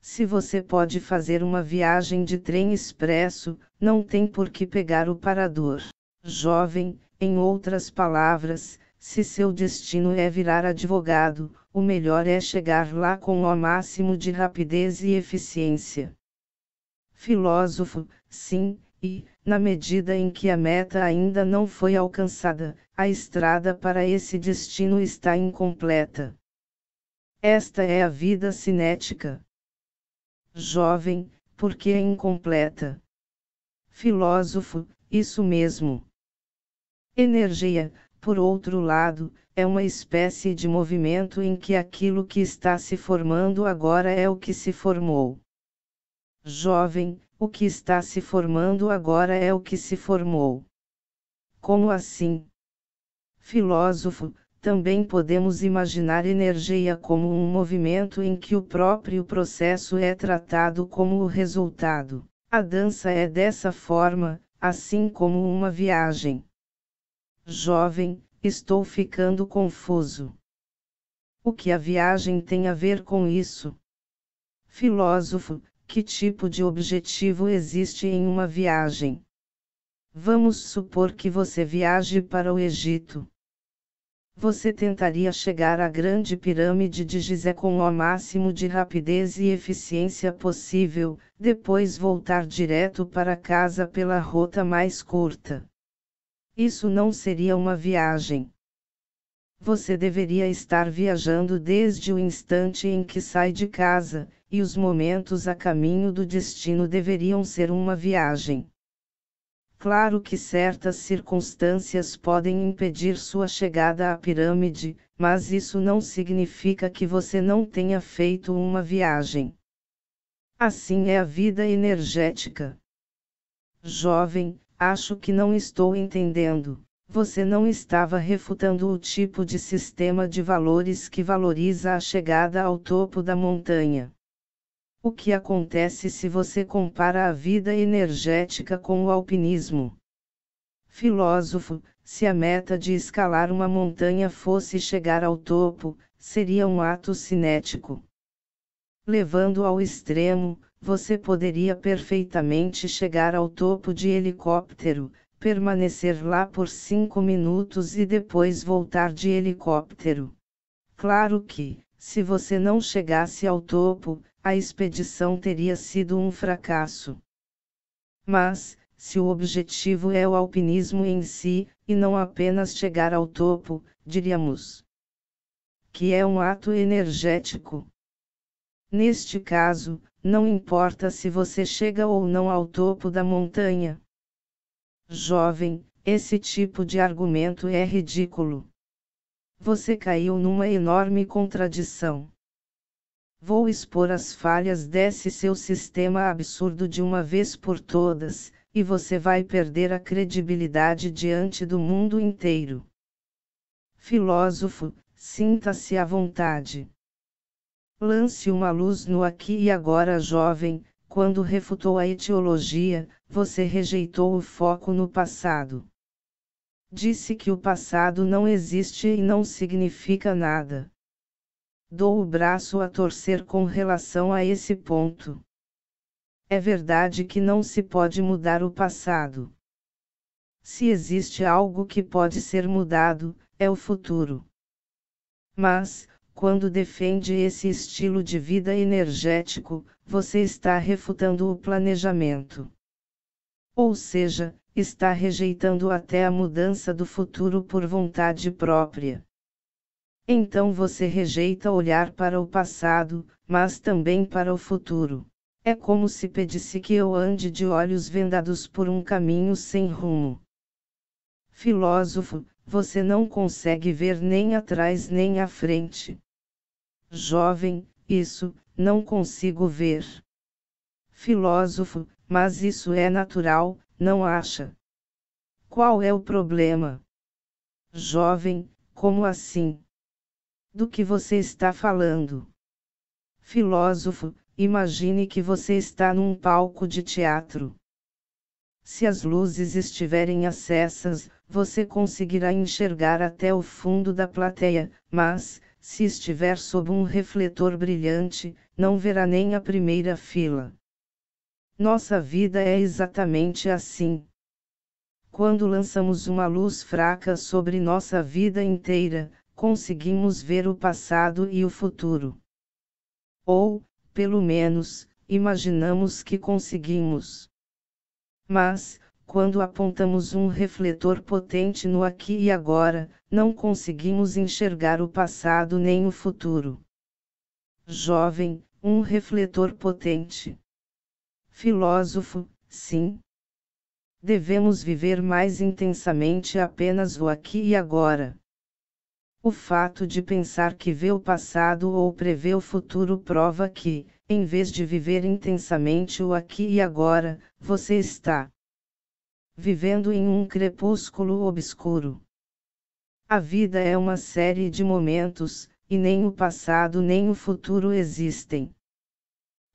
Se você pode fazer uma viagem de trem expresso, não tem por que pegar o parador jovem, em outras palavras, se seu destino é virar advogado, o melhor é chegar lá com o máximo de rapidez e eficiência. Filósofo, sim, e, na medida em que a meta ainda não foi alcançada, a estrada para esse destino está incompleta. Esta é a vida cinética. Jovem, porque é incompleta. Filósofo, isso mesmo. Energia, por outro lado, é uma espécie de movimento em que aquilo que está se formando agora é o que se formou. Jovem, o que está se formando agora é o que se formou. Como assim? Filósofo, também podemos imaginar energia como um movimento em que o próprio processo é tratado como o resultado. A dança é dessa forma, assim como uma viagem. Jovem, estou ficando confuso. O que a viagem tem a ver com isso? Filósofo, que tipo de objetivo existe em uma viagem? Vamos supor que você viaje para o Egito. Você tentaria chegar à Grande Pirâmide de Gizé com o máximo de rapidez e eficiência possível, depois voltar direto para casa pela rota mais curta. Isso não seria uma viagem. Você deveria estar viajando desde o instante em que sai de casa, e os momentos a caminho do destino deveriam ser uma viagem. Claro que certas circunstâncias podem impedir sua chegada à pirâmide, mas isso não significa que você não tenha feito uma viagem. Assim é a vida energética. Jovem, Acho que não estou entendendo. Você não estava refutando o tipo de sistema de valores que valoriza a chegada ao topo da montanha. O que acontece se você compara a vida energética com o alpinismo? Filósofo, se a meta de escalar uma montanha fosse chegar ao topo, seria um ato cinético. Levando ao extremo, você poderia perfeitamente chegar ao topo de helicóptero, permanecer lá por cinco minutos e depois voltar de helicóptero. Claro que, se você não chegasse ao topo, a expedição teria sido um fracasso. Mas, se o objetivo é o alpinismo em si, e não apenas chegar ao topo, diríamos que é um ato energético. Neste caso, não importa se você chega ou não ao topo da montanha. Jovem, esse tipo de argumento é ridículo. Você caiu numa enorme contradição. Vou expor as falhas desse seu sistema absurdo de uma vez por todas, e você vai perder a credibilidade diante do mundo inteiro. Filósofo, sinta-se à vontade. Lance uma luz no aqui e agora, jovem, quando refutou a etiologia, você rejeitou o foco no passado. Disse que o passado não existe e não significa nada. Dou o braço a torcer com relação a esse ponto. É verdade que não se pode mudar o passado. Se existe algo que pode ser mudado, é o futuro. Mas, quando defende esse estilo de vida energético, você está refutando o planejamento. Ou seja, está rejeitando até a mudança do futuro por vontade própria. Então você rejeita olhar para o passado, mas também para o futuro. É como se pedisse que eu ande de olhos vendados por um caminho sem rumo. Filósofo, você não consegue ver nem atrás nem à frente. Jovem, isso, não consigo ver. Filósofo, mas isso é natural, não acha? Qual é o problema? Jovem, como assim? Do que você está falando? Filósofo, imagine que você está num palco de teatro. Se as luzes estiverem acessas, você conseguirá enxergar até o fundo da plateia, mas, se estiver sob um refletor brilhante, não verá nem a primeira fila. Nossa vida é exatamente assim. Quando lançamos uma luz fraca sobre nossa vida inteira, conseguimos ver o passado e o futuro. Ou, pelo menos, imaginamos que conseguimos. Mas, quando apontamos um refletor potente no aqui e agora, não conseguimos enxergar o passado nem o futuro. Jovem, um refletor potente. Filósofo, sim. Devemos viver mais intensamente apenas o aqui e agora. O fato de pensar que vê o passado ou prevê o futuro prova que, em vez de viver intensamente o aqui e agora, você está vivendo em um crepúsculo obscuro. A vida é uma série de momentos, e nem o passado nem o futuro existem.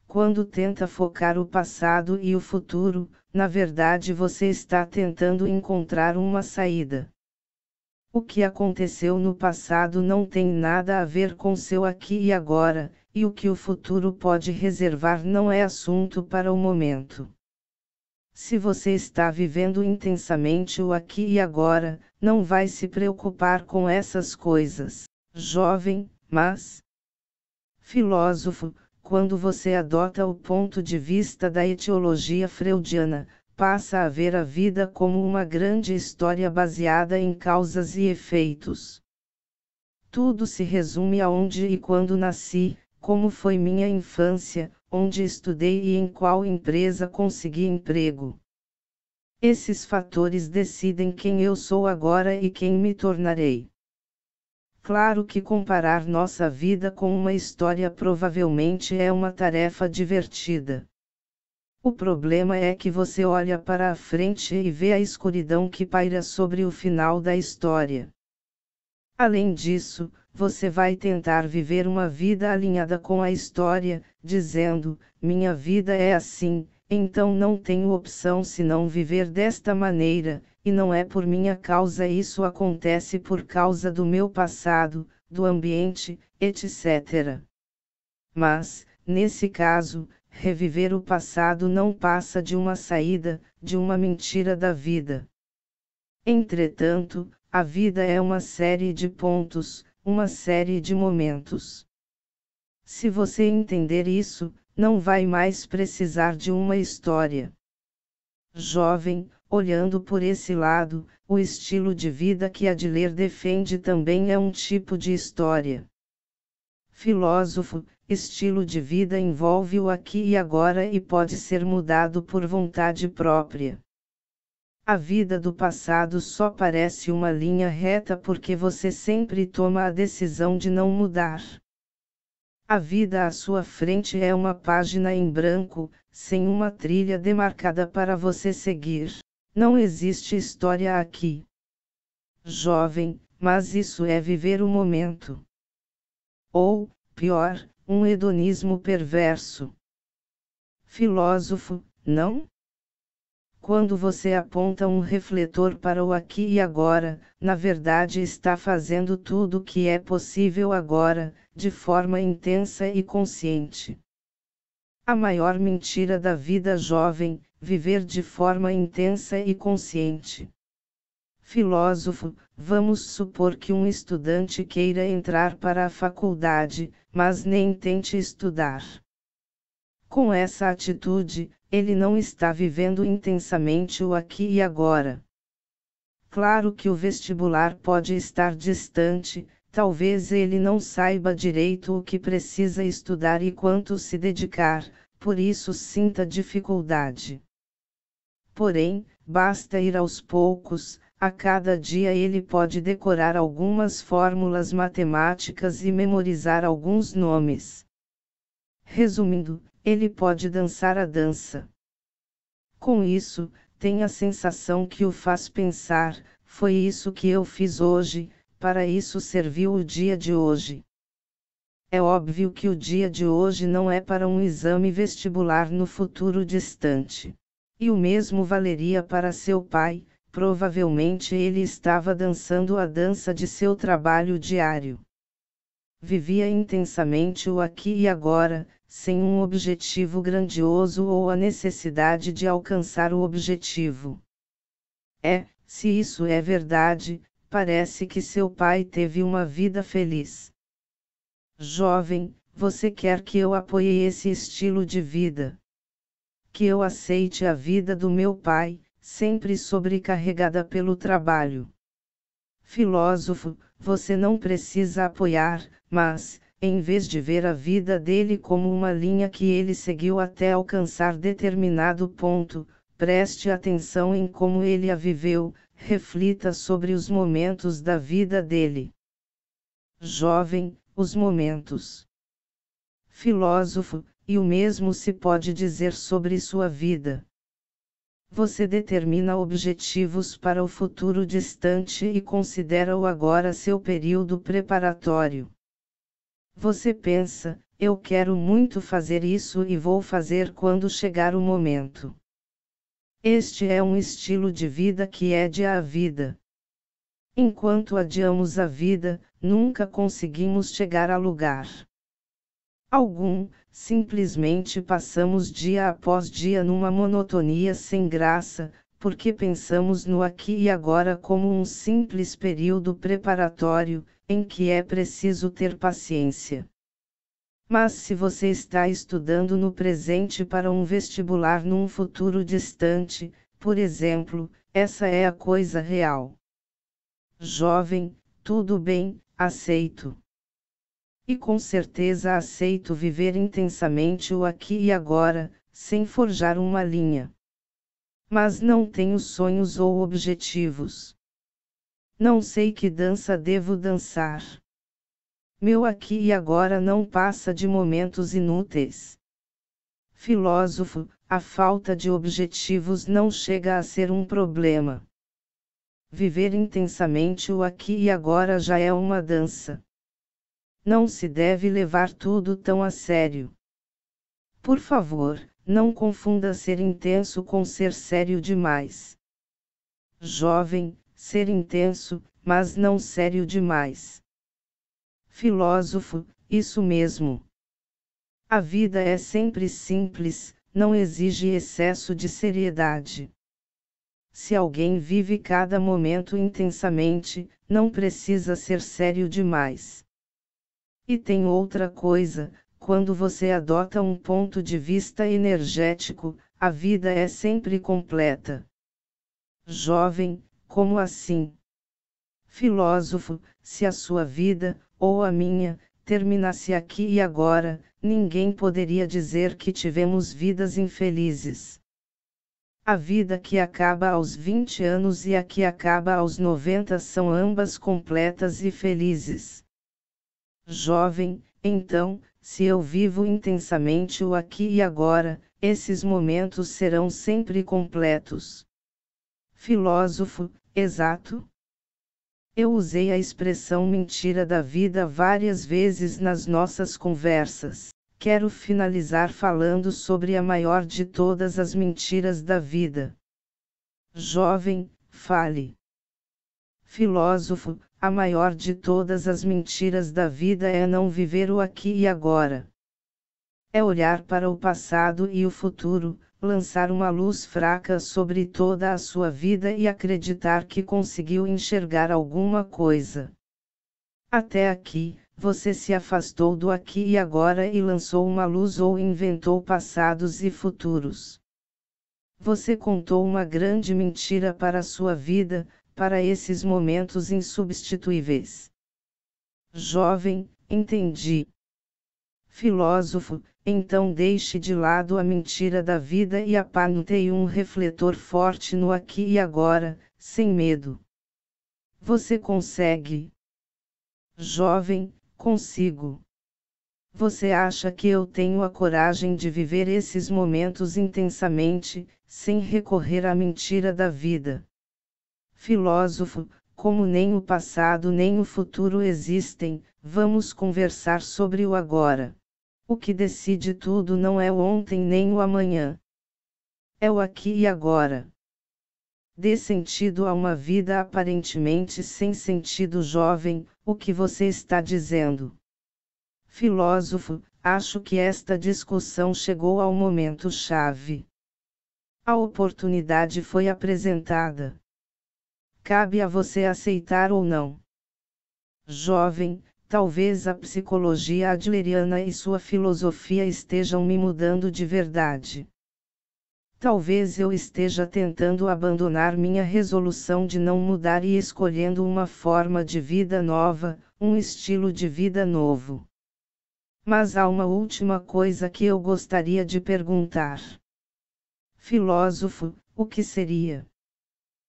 Quando tenta focar o passado e o futuro, na verdade você está tentando encontrar uma saída. O que aconteceu no passado não tem nada a ver com seu aqui e agora, e o que o futuro pode reservar não é assunto para o momento. Se você está vivendo intensamente o aqui e agora, não vai se preocupar com essas coisas, jovem, mas. Filósofo, quando você adota o ponto de vista da etiologia freudiana, passa a ver a vida como uma grande história baseada em causas e efeitos. Tudo se resume aonde e quando nasci, como foi minha infância, onde estudei e em qual empresa consegui emprego. Esses fatores decidem quem eu sou agora e quem me tornarei. Claro que comparar nossa vida com uma história provavelmente é uma tarefa divertida. O problema é que você olha para a frente e vê a escuridão que paira sobre o final da história. Além disso, você vai tentar viver uma vida alinhada com a história, dizendo: minha vida é assim, então não tenho opção senão viver desta maneira, e não é por minha causa isso acontece por causa do meu passado, do ambiente, etc. Mas, nesse caso, reviver o passado não passa de uma saída, de uma mentira da vida. Entretanto, a vida é uma série de pontos, uma série de momentos. Se você entender isso, não vai mais precisar de uma história. Jovem, olhando por esse lado, o estilo de vida que Adler defende também é um tipo de história. Filósofo, estilo de vida envolve o aqui e agora e pode ser mudado por vontade própria. A vida do passado só parece uma linha reta porque você sempre toma a decisão de não mudar. A vida à sua frente é uma página em branco, sem uma trilha demarcada para você seguir. Não existe história aqui. Jovem, mas isso é viver o momento. Ou, pior, um hedonismo perverso. Filósofo, não? Quando você aponta um refletor para o aqui e agora, na verdade está fazendo tudo o que é possível agora, de forma intensa e consciente. A maior mentira da vida jovem, viver de forma intensa e consciente. Filósofo, vamos supor que um estudante queira entrar para a faculdade, mas nem tente estudar. Com essa atitude, ele não está vivendo intensamente o aqui e agora. Claro que o vestibular pode estar distante, talvez ele não saiba direito o que precisa estudar e quanto se dedicar, por isso sinta dificuldade. Porém, basta ir aos poucos, a cada dia ele pode decorar algumas fórmulas matemáticas e memorizar alguns nomes. Resumindo, ele pode dançar a dança. Com isso, tem a sensação que o faz pensar: foi isso que eu fiz hoje, para isso serviu o dia de hoje. É óbvio que o dia de hoje não é para um exame vestibular no futuro distante. E o mesmo valeria para seu pai, provavelmente ele estava dançando a dança de seu trabalho diário. Vivia intensamente o aqui e agora, sem um objetivo grandioso ou a necessidade de alcançar o objetivo. É, se isso é verdade, parece que seu pai teve uma vida feliz. Jovem, você quer que eu apoie esse estilo de vida? Que eu aceite a vida do meu pai, sempre sobrecarregada pelo trabalho. Filósofo, você não precisa apoiar, mas, em vez de ver a vida dele como uma linha que ele seguiu até alcançar determinado ponto, preste atenção em como ele a viveu, reflita sobre os momentos da vida dele. Jovem, os momentos. Filósofo, e o mesmo se pode dizer sobre sua vida. Você determina objetivos para o futuro distante e considera-o agora seu período preparatório. Você pensa, eu quero muito fazer isso e vou fazer quando chegar o momento. Este é um estilo de vida que é de a vida. Enquanto adiamos a vida, nunca conseguimos chegar a lugar algum, simplesmente passamos dia após dia numa monotonia sem graça, porque pensamos no aqui e agora como um simples período preparatório, em que é preciso ter paciência. Mas se você está estudando no presente para um vestibular num futuro distante, por exemplo, essa é a coisa real. Jovem, tudo bem, aceito. E com certeza aceito viver intensamente o aqui e agora, sem forjar uma linha mas não tenho sonhos ou objetivos. Não sei que dança devo dançar. Meu aqui e agora não passa de momentos inúteis. Filósofo, a falta de objetivos não chega a ser um problema. Viver intensamente o aqui e agora já é uma dança. Não se deve levar tudo tão a sério. Por favor, não confunda ser intenso com ser sério demais. Jovem, ser intenso, mas não sério demais. Filósofo, isso mesmo. A vida é sempre simples, não exige excesso de seriedade. Se alguém vive cada momento intensamente, não precisa ser sério demais. E tem outra coisa, quando você adota um ponto de vista energético, a vida é sempre completa. Jovem, como assim? Filósofo, se a sua vida, ou a minha, terminasse aqui e agora, ninguém poderia dizer que tivemos vidas infelizes. A vida que acaba aos 20 anos e a que acaba aos 90 são ambas completas e felizes. Jovem, então, se eu vivo intensamente o aqui e agora, esses momentos serão sempre completos. Filósofo, exato? Eu usei a expressão mentira da vida várias vezes nas nossas conversas. Quero finalizar falando sobre a maior de todas as mentiras da vida. Jovem, fale. Filósofo, a maior de todas as mentiras da vida é não viver o aqui e agora. É olhar para o passado e o futuro, lançar uma luz fraca sobre toda a sua vida e acreditar que conseguiu enxergar alguma coisa. Até aqui, você se afastou do aqui e agora e lançou uma luz ou inventou passados e futuros. Você contou uma grande mentira para sua vida, para esses momentos insubstituíveis. Jovem, entendi. Filósofo, então deixe de lado a mentira da vida e apanutei um refletor forte no aqui e agora, sem medo. Você consegue. Jovem, consigo. Você acha que eu tenho a coragem de viver esses momentos intensamente, sem recorrer à mentira da vida? filósofo, como nem o passado nem o futuro existem, vamos conversar sobre o agora. O que decide tudo não é o ontem nem o amanhã. É o aqui e agora. Dê sentido a uma vida aparentemente sem sentido, jovem, o que você está dizendo. Filósofo, acho que esta discussão chegou ao momento-chave. A oportunidade foi apresentada cabe a você aceitar ou não. Jovem, talvez a psicologia adleriana e sua filosofia estejam me mudando de verdade. Talvez eu esteja tentando abandonar minha resolução de não mudar e escolhendo uma forma de vida nova, um estilo de vida novo. Mas há uma última coisa que eu gostaria de perguntar. Filósofo, o que seria?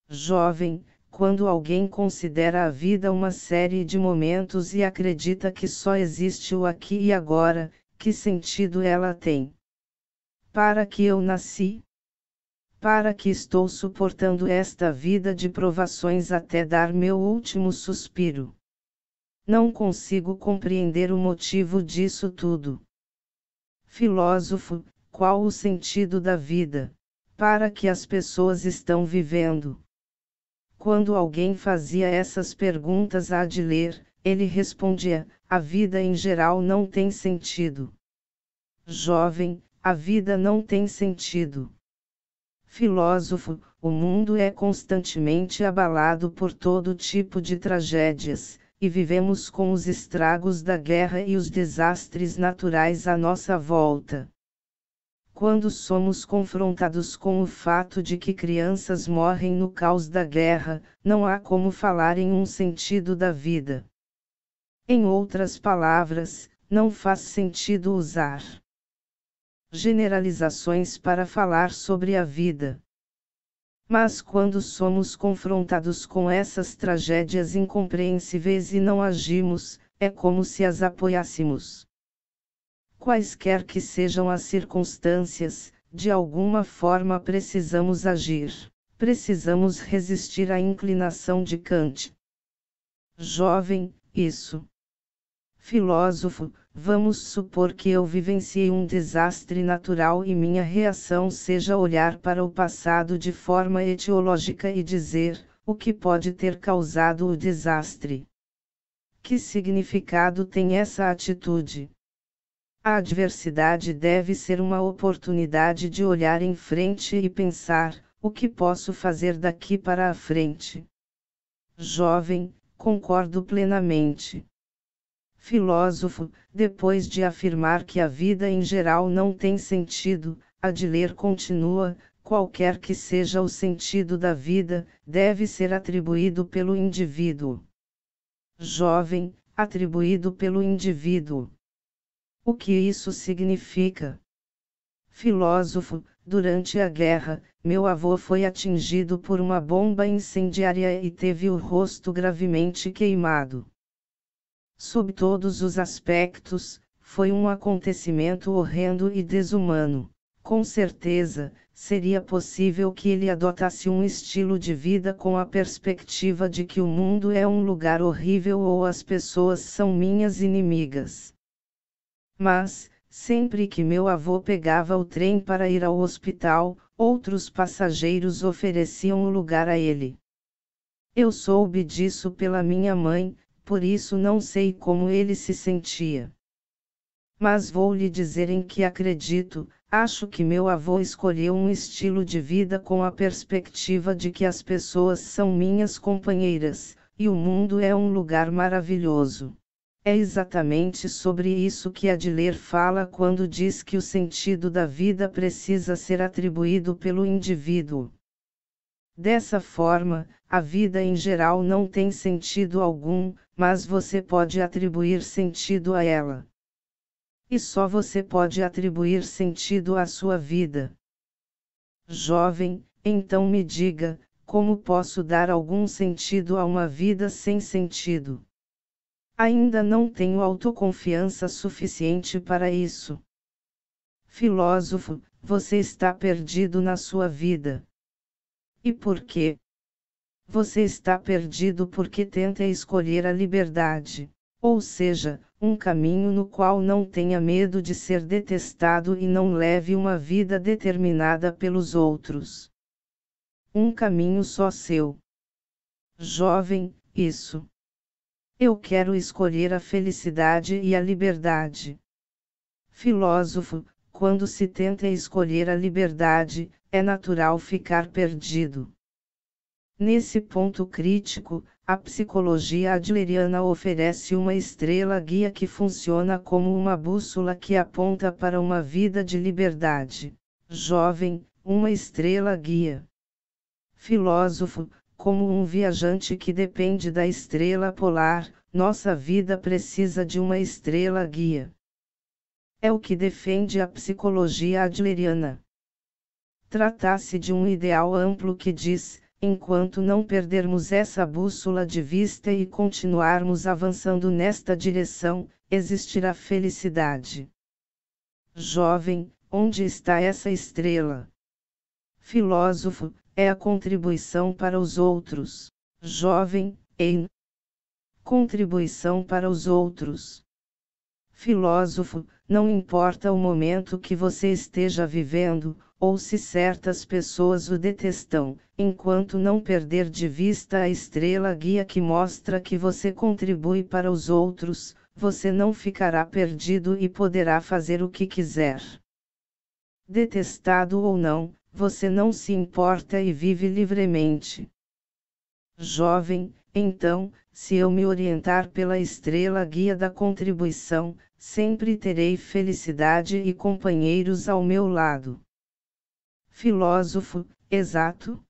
Jovem, quando alguém considera a vida uma série de momentos e acredita que só existe o aqui e agora, que sentido ela tem? Para que eu nasci? Para que estou suportando esta vida de provações até dar meu último suspiro? Não consigo compreender o motivo disso tudo. Filósofo, qual o sentido da vida? Para que as pessoas estão vivendo? Quando alguém fazia essas perguntas a Adler, ele respondia: A vida em geral não tem sentido. Jovem, a vida não tem sentido. Filósofo, o mundo é constantemente abalado por todo tipo de tragédias, e vivemos com os estragos da guerra e os desastres naturais à nossa volta quando somos confrontados com o fato de que crianças morrem no caos da guerra, não há como falar em um sentido da vida. Em outras palavras, não faz sentido usar generalizações para falar sobre a vida. Mas quando somos confrontados com essas tragédias incompreensíveis e não agimos, é como se as apoiássemos. Quaisquer que sejam as circunstâncias, de alguma forma precisamos agir, precisamos resistir à inclinação de Kant. Jovem, isso. Filósofo, vamos supor que eu vivencie um desastre natural e minha reação seja olhar para o passado de forma etiológica e dizer: o que pode ter causado o desastre? Que significado tem essa atitude? A adversidade deve ser uma oportunidade de olhar em frente e pensar: o que posso fazer daqui para a frente? Jovem, concordo plenamente. Filósofo, depois de afirmar que a vida em geral não tem sentido, Adler continua: qualquer que seja o sentido da vida, deve ser atribuído pelo indivíduo. Jovem, atribuído pelo indivíduo. O que isso significa? Filósofo, durante a guerra, meu avô foi atingido por uma bomba incendiária e teve o rosto gravemente queimado. Sob todos os aspectos, foi um acontecimento horrendo e desumano. Com certeza, seria possível que ele adotasse um estilo de vida com a perspectiva de que o mundo é um lugar horrível ou as pessoas são minhas inimigas mas, sempre que meu avô pegava o trem para ir ao hospital, outros passageiros ofereciam o lugar a ele. Eu soube disso pela minha mãe, por isso não sei como ele se sentia. Mas vou lhe dizer em que acredito, acho que meu avô escolheu um estilo de vida com a perspectiva de que as pessoas são minhas companheiras, e o mundo é um lugar maravilhoso. É exatamente sobre isso que Adler fala quando diz que o sentido da vida precisa ser atribuído pelo indivíduo. Dessa forma, a vida em geral não tem sentido algum, mas você pode atribuir sentido a ela. E só você pode atribuir sentido à sua vida. Jovem, então me diga, como posso dar algum sentido a uma vida sem sentido? Ainda não tenho autoconfiança suficiente para isso. Filósofo, você está perdido na sua vida. E por quê? Você está perdido porque tenta escolher a liberdade, ou seja, um caminho no qual não tenha medo de ser detestado e não leve uma vida determinada pelos outros. Um caminho só seu. Jovem, isso. Eu quero escolher a felicidade e a liberdade. Filósofo, quando se tenta escolher a liberdade, é natural ficar perdido. Nesse ponto crítico, a psicologia adleriana oferece uma estrela guia que funciona como uma bússola que aponta para uma vida de liberdade. Jovem, uma estrela guia. Filósofo, como um viajante que depende da estrela polar, nossa vida precisa de uma estrela guia. É o que defende a psicologia adleriana. Trata-se de um ideal amplo que diz: enquanto não perdermos essa bússola de vista e continuarmos avançando nesta direção, existirá felicidade. Jovem, onde está essa estrela? Filósofo, é a contribuição para os outros, jovem, em contribuição para os outros. Filósofo, não importa o momento que você esteja vivendo, ou se certas pessoas o detestam, enquanto não perder de vista a estrela guia que mostra que você contribui para os outros, você não ficará perdido e poderá fazer o que quiser. Detestado ou não, você não se importa e vive livremente. Jovem, então, se eu me orientar pela estrela guia da contribuição, sempre terei felicidade e companheiros ao meu lado. Filósofo, exato?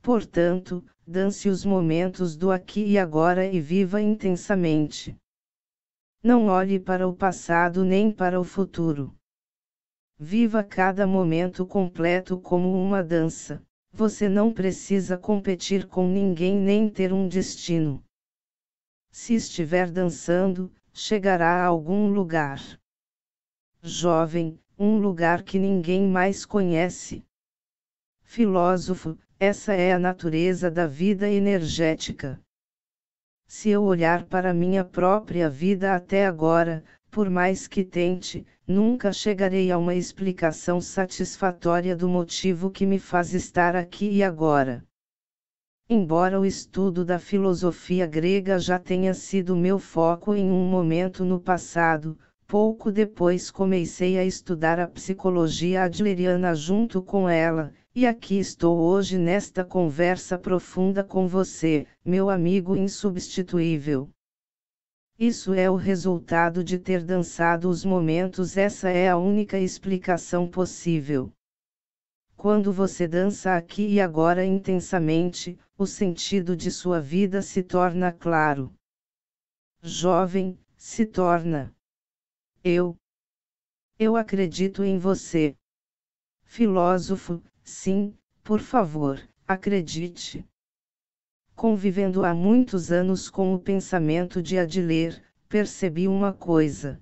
Portanto, dance os momentos do aqui e agora e viva intensamente. Não olhe para o passado nem para o futuro. Viva cada momento completo como uma dança. Você não precisa competir com ninguém nem ter um destino. Se estiver dançando, chegará a algum lugar. Jovem, um lugar que ninguém mais conhece. Filósofo, essa é a natureza da vida energética. Se eu olhar para minha própria vida até agora, por mais que tente, nunca chegarei a uma explicação satisfatória do motivo que me faz estar aqui e agora. Embora o estudo da filosofia grega já tenha sido meu foco em um momento no passado, pouco depois comecei a estudar a psicologia adleriana junto com ela, e aqui estou hoje nesta conversa profunda com você, meu amigo insubstituível. Isso é o resultado de ter dançado os momentos, essa é a única explicação possível. Quando você dança aqui e agora intensamente, o sentido de sua vida se torna claro. Jovem, se torna. Eu. Eu acredito em você. Filósofo, sim, por favor, acredite. Convivendo há muitos anos com o pensamento de Adler, percebi uma coisa.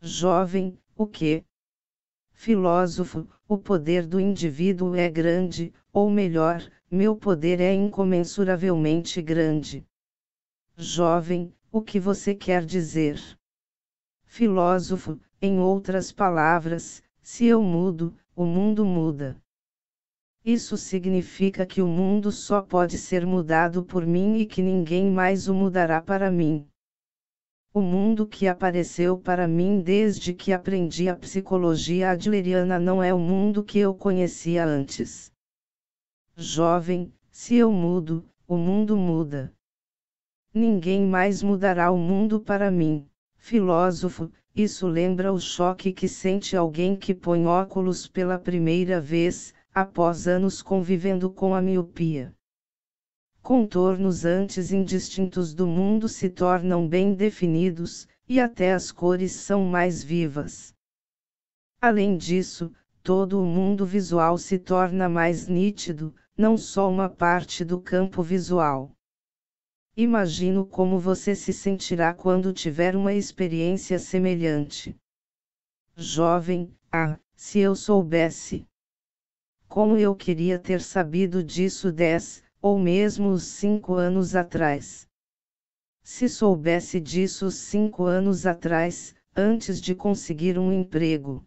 Jovem, o que? Filósofo, o poder do indivíduo é grande, ou melhor, meu poder é incomensuravelmente grande. Jovem, o que você quer dizer? Filósofo, em outras palavras, se eu mudo, o mundo muda. Isso significa que o mundo só pode ser mudado por mim e que ninguém mais o mudará para mim. O mundo que apareceu para mim desde que aprendi a psicologia adleriana não é o mundo que eu conhecia antes. Jovem, se eu mudo, o mundo muda. Ninguém mais mudará o mundo para mim. Filósofo, isso lembra o choque que sente alguém que põe óculos pela primeira vez, após anos convivendo com a miopia. Contornos antes indistintos do mundo se tornam bem definidos, e até as cores são mais vivas. Além disso, todo o mundo visual se torna mais nítido, não só uma parte do campo visual. Imagino como você se sentirá quando tiver uma experiência semelhante. Jovem, ah, se eu soubesse! Como eu queria ter sabido disso dez, ou mesmo os cinco anos atrás. Se soubesse disso cinco anos atrás, antes de conseguir um emprego.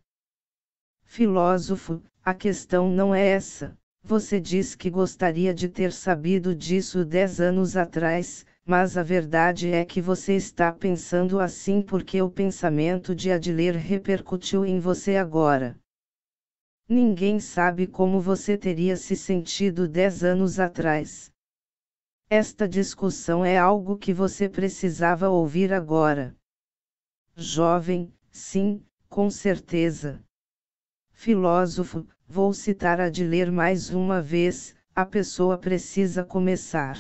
Filósofo, a questão não é essa. Você diz que gostaria de ter sabido disso dez anos atrás, mas a verdade é que você está pensando assim porque o pensamento de Adler repercutiu em você agora. Ninguém sabe como você teria se sentido dez anos atrás. Esta discussão é algo que você precisava ouvir agora. Jovem, sim, com certeza. Filósofo, vou citar a de ler mais uma vez: a pessoa precisa começar.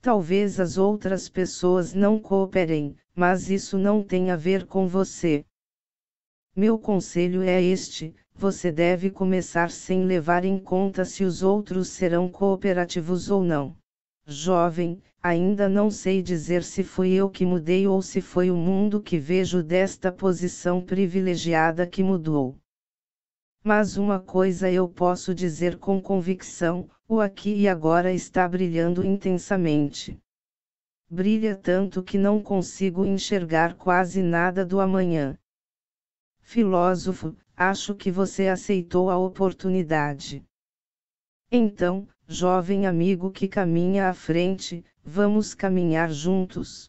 Talvez as outras pessoas não cooperem, mas isso não tem a ver com você. Meu conselho é este: você deve começar sem levar em conta se os outros serão cooperativos ou não. Jovem, ainda não sei dizer se fui eu que mudei ou se foi o mundo que vejo desta posição privilegiada que mudou. Mas uma coisa eu posso dizer com convicção: o aqui e agora está brilhando intensamente. Brilha tanto que não consigo enxergar quase nada do amanhã filósofo, acho que você aceitou a oportunidade. Então, jovem amigo que caminha à frente, vamos caminhar juntos.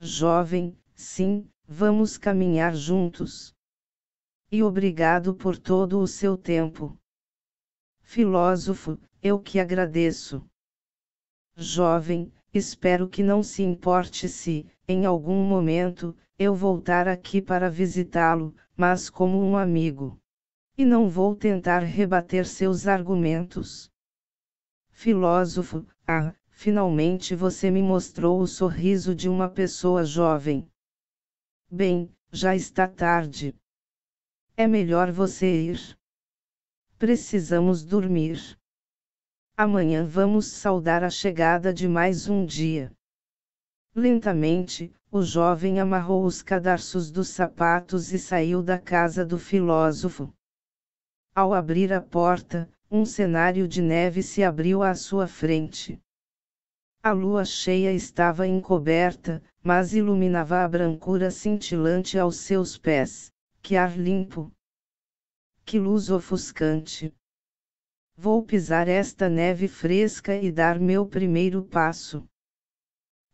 Jovem, sim, vamos caminhar juntos. E obrigado por todo o seu tempo. Filósofo, eu que agradeço. Jovem, espero que não se importe se, em algum momento, eu voltar aqui para visitá-lo, mas como um amigo. E não vou tentar rebater seus argumentos. Filósofo, ah, finalmente você me mostrou o sorriso de uma pessoa jovem. Bem, já está tarde. É melhor você ir. Precisamos dormir. Amanhã vamos saudar a chegada de mais um dia. Lentamente, o jovem amarrou os cadarços dos sapatos e saiu da casa do filósofo. Ao abrir a porta, um cenário de neve se abriu à sua frente. A lua cheia estava encoberta, mas iluminava a brancura cintilante aos seus pés. Que ar limpo! Que luz ofuscante! Vou pisar esta neve fresca e dar meu primeiro passo.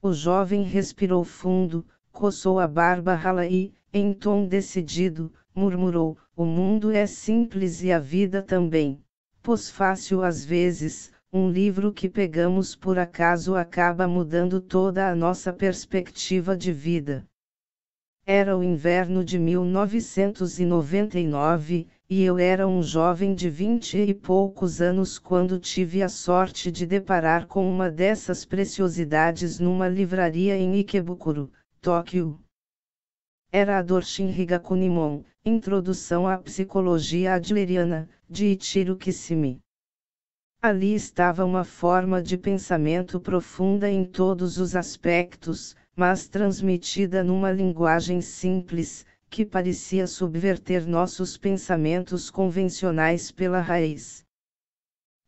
O jovem respirou fundo, coçou a barba rala e, em tom decidido, murmurou: O mundo é simples e a vida também. Pois fácil às vezes, um livro que pegamos por acaso acaba mudando toda a nossa perspectiva de vida. Era o inverno de 1999, e eu era um jovem de vinte e poucos anos quando tive a sorte de deparar com uma dessas preciosidades numa livraria em Ikebukuro, Tóquio. Era a Dorshin Higakunimon, Introdução à Psicologia Adleriana, de Ichiro Kissimi. Ali estava uma forma de pensamento profunda em todos os aspectos, mas transmitida numa linguagem simples, que parecia subverter nossos pensamentos convencionais pela raiz.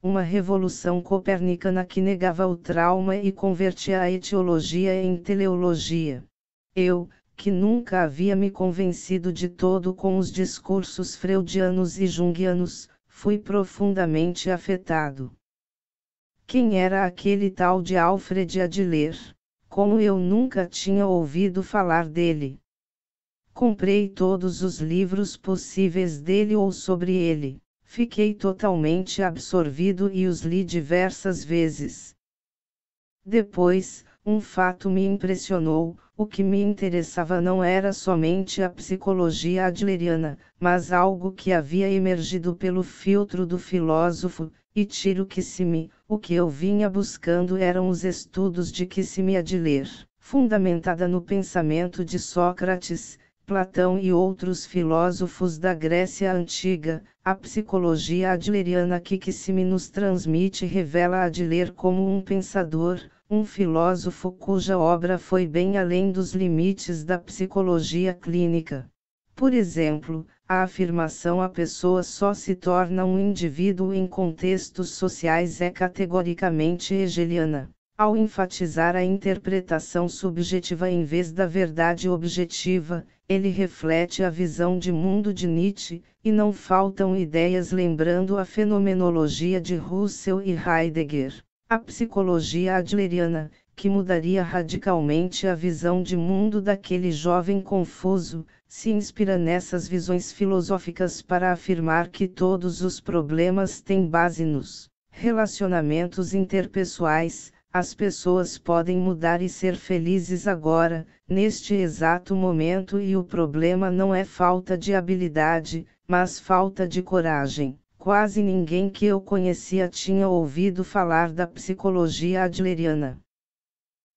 Uma revolução copernicana que negava o trauma e convertia a etiologia em teleologia. Eu, que nunca havia me convencido de todo com os discursos freudianos e junguianos, fui profundamente afetado. Quem era aquele tal de Alfred Adler? Como eu nunca tinha ouvido falar dele? Comprei todos os livros possíveis dele ou sobre ele, fiquei totalmente absorvido e os li diversas vezes. Depois, um fato me impressionou: o que me interessava não era somente a psicologia adleriana, mas algo que havia emergido pelo filtro do filósofo, e tiro que se me, o que eu vinha buscando eram os estudos de que se me adler, fundamentada no pensamento de Sócrates, Platão e outros filósofos da Grécia Antiga, a psicologia adleriana que Kissimme nos transmite revela Adler como um pensador, um filósofo cuja obra foi bem além dos limites da psicologia clínica. Por exemplo, a afirmação a pessoa só se torna um indivíduo em contextos sociais é categoricamente hegeliana. Ao enfatizar a interpretação subjetiva em vez da verdade objetiva, ele reflete a visão de mundo de Nietzsche, e não faltam ideias lembrando a fenomenologia de Russell e Heidegger. A psicologia adleriana, que mudaria radicalmente a visão de mundo daquele jovem confuso, se inspira nessas visões filosóficas para afirmar que todos os problemas têm base nos relacionamentos interpessoais, as pessoas podem mudar e ser felizes agora, neste exato momento, e o problema não é falta de habilidade, mas falta de coragem. Quase ninguém que eu conhecia tinha ouvido falar da psicologia adleriana.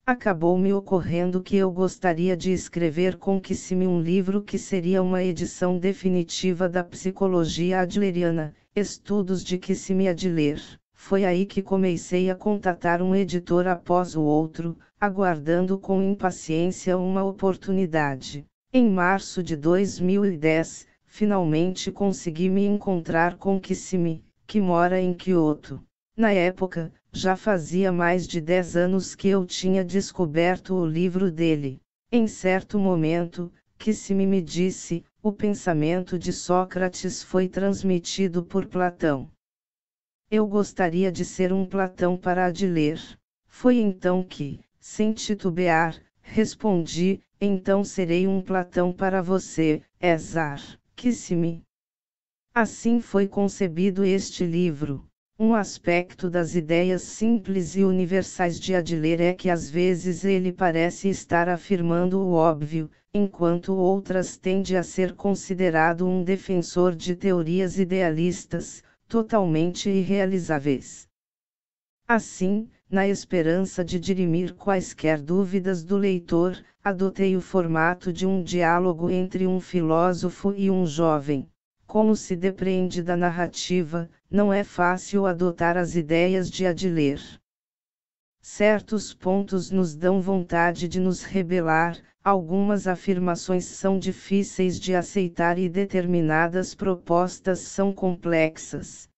Acabou-me ocorrendo que eu gostaria de escrever com que se me um livro que seria uma edição definitiva da psicologia adleriana, estudos de que se me de ler. Foi aí que comecei a contatar um editor após o outro, aguardando com impaciência uma oportunidade. Em março de 2010, finalmente consegui me encontrar com Kissimi, que mora em Kyoto. Na época, já fazia mais de 10 anos que eu tinha descoberto o livro dele. Em certo momento, Kissimi me disse: o pensamento de Sócrates foi transmitido por Platão. Eu gostaria de ser um Platão para a de ler. Foi então que, sem titubear, respondi: Então serei um Platão para você, Ezar. quis me Assim foi concebido este livro. Um aspecto das ideias simples e universais de Adler é que às vezes ele parece estar afirmando o óbvio, enquanto outras tende a ser considerado um defensor de teorias idealistas, totalmente irrealizáveis. Assim, na esperança de dirimir quaisquer dúvidas do leitor, adotei o formato de um diálogo entre um filósofo e um jovem. Como se depreende da narrativa, não é fácil adotar as ideias de Adler. Certos pontos nos dão vontade de nos rebelar, Algumas afirmações são difíceis de aceitar e determinadas propostas são complexas.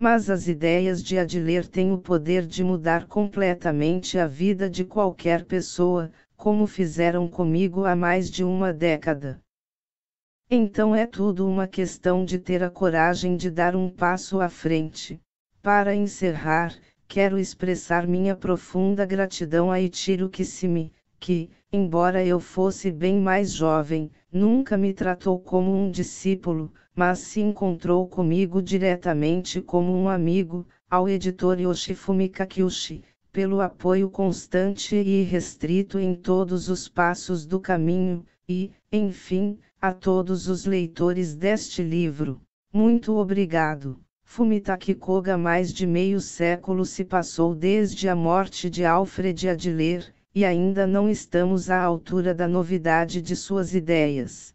Mas as ideias de Adler têm o poder de mudar completamente a vida de qualquer pessoa, como fizeram comigo há mais de uma década. Então é tudo uma questão de ter a coragem de dar um passo à frente. Para encerrar, quero expressar minha profunda gratidão a Itiro Kissimi, que, embora eu fosse bem mais jovem, nunca me tratou como um discípulo, mas se encontrou comigo diretamente como um amigo, ao editor Yoshifumi Kakyushi, pelo apoio constante e restrito em todos os passos do caminho, e, enfim, a todos os leitores deste livro. Muito obrigado. Fumitaki Koga Mais de meio século se passou desde a morte de Alfred Adler, e ainda não estamos à altura da novidade de suas ideias.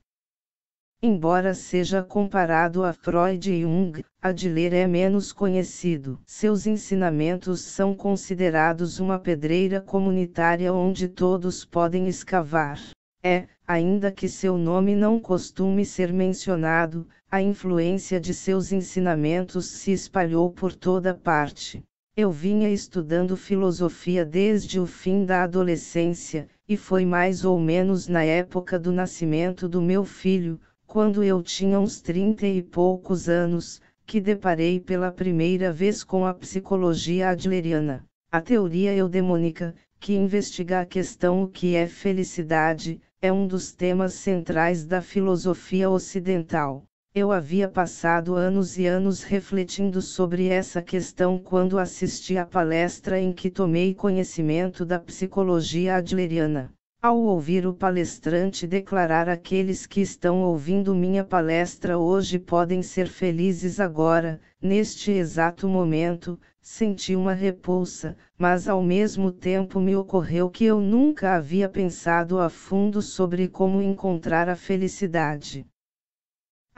Embora seja comparado a Freud e Jung, Adler é menos conhecido. Seus ensinamentos são considerados uma pedreira comunitária onde todos podem escavar. É, ainda que seu nome não costume ser mencionado, a influência de seus ensinamentos se espalhou por toda parte. Eu vinha estudando filosofia desde o fim da adolescência, e foi mais ou menos na época do nascimento do meu filho, quando eu tinha uns trinta e poucos anos, que deparei pela primeira vez com a psicologia adleriana, a teoria eudemônica, que investiga a questão o que é felicidade, é um dos temas centrais da filosofia ocidental. Eu havia passado anos e anos refletindo sobre essa questão quando assisti à palestra em que tomei conhecimento da psicologia adleriana. Ao ouvir o palestrante declarar aqueles que estão ouvindo minha palestra hoje podem ser felizes agora, neste exato momento, senti uma repulsa, mas ao mesmo tempo me ocorreu que eu nunca havia pensado a fundo sobre como encontrar a felicidade.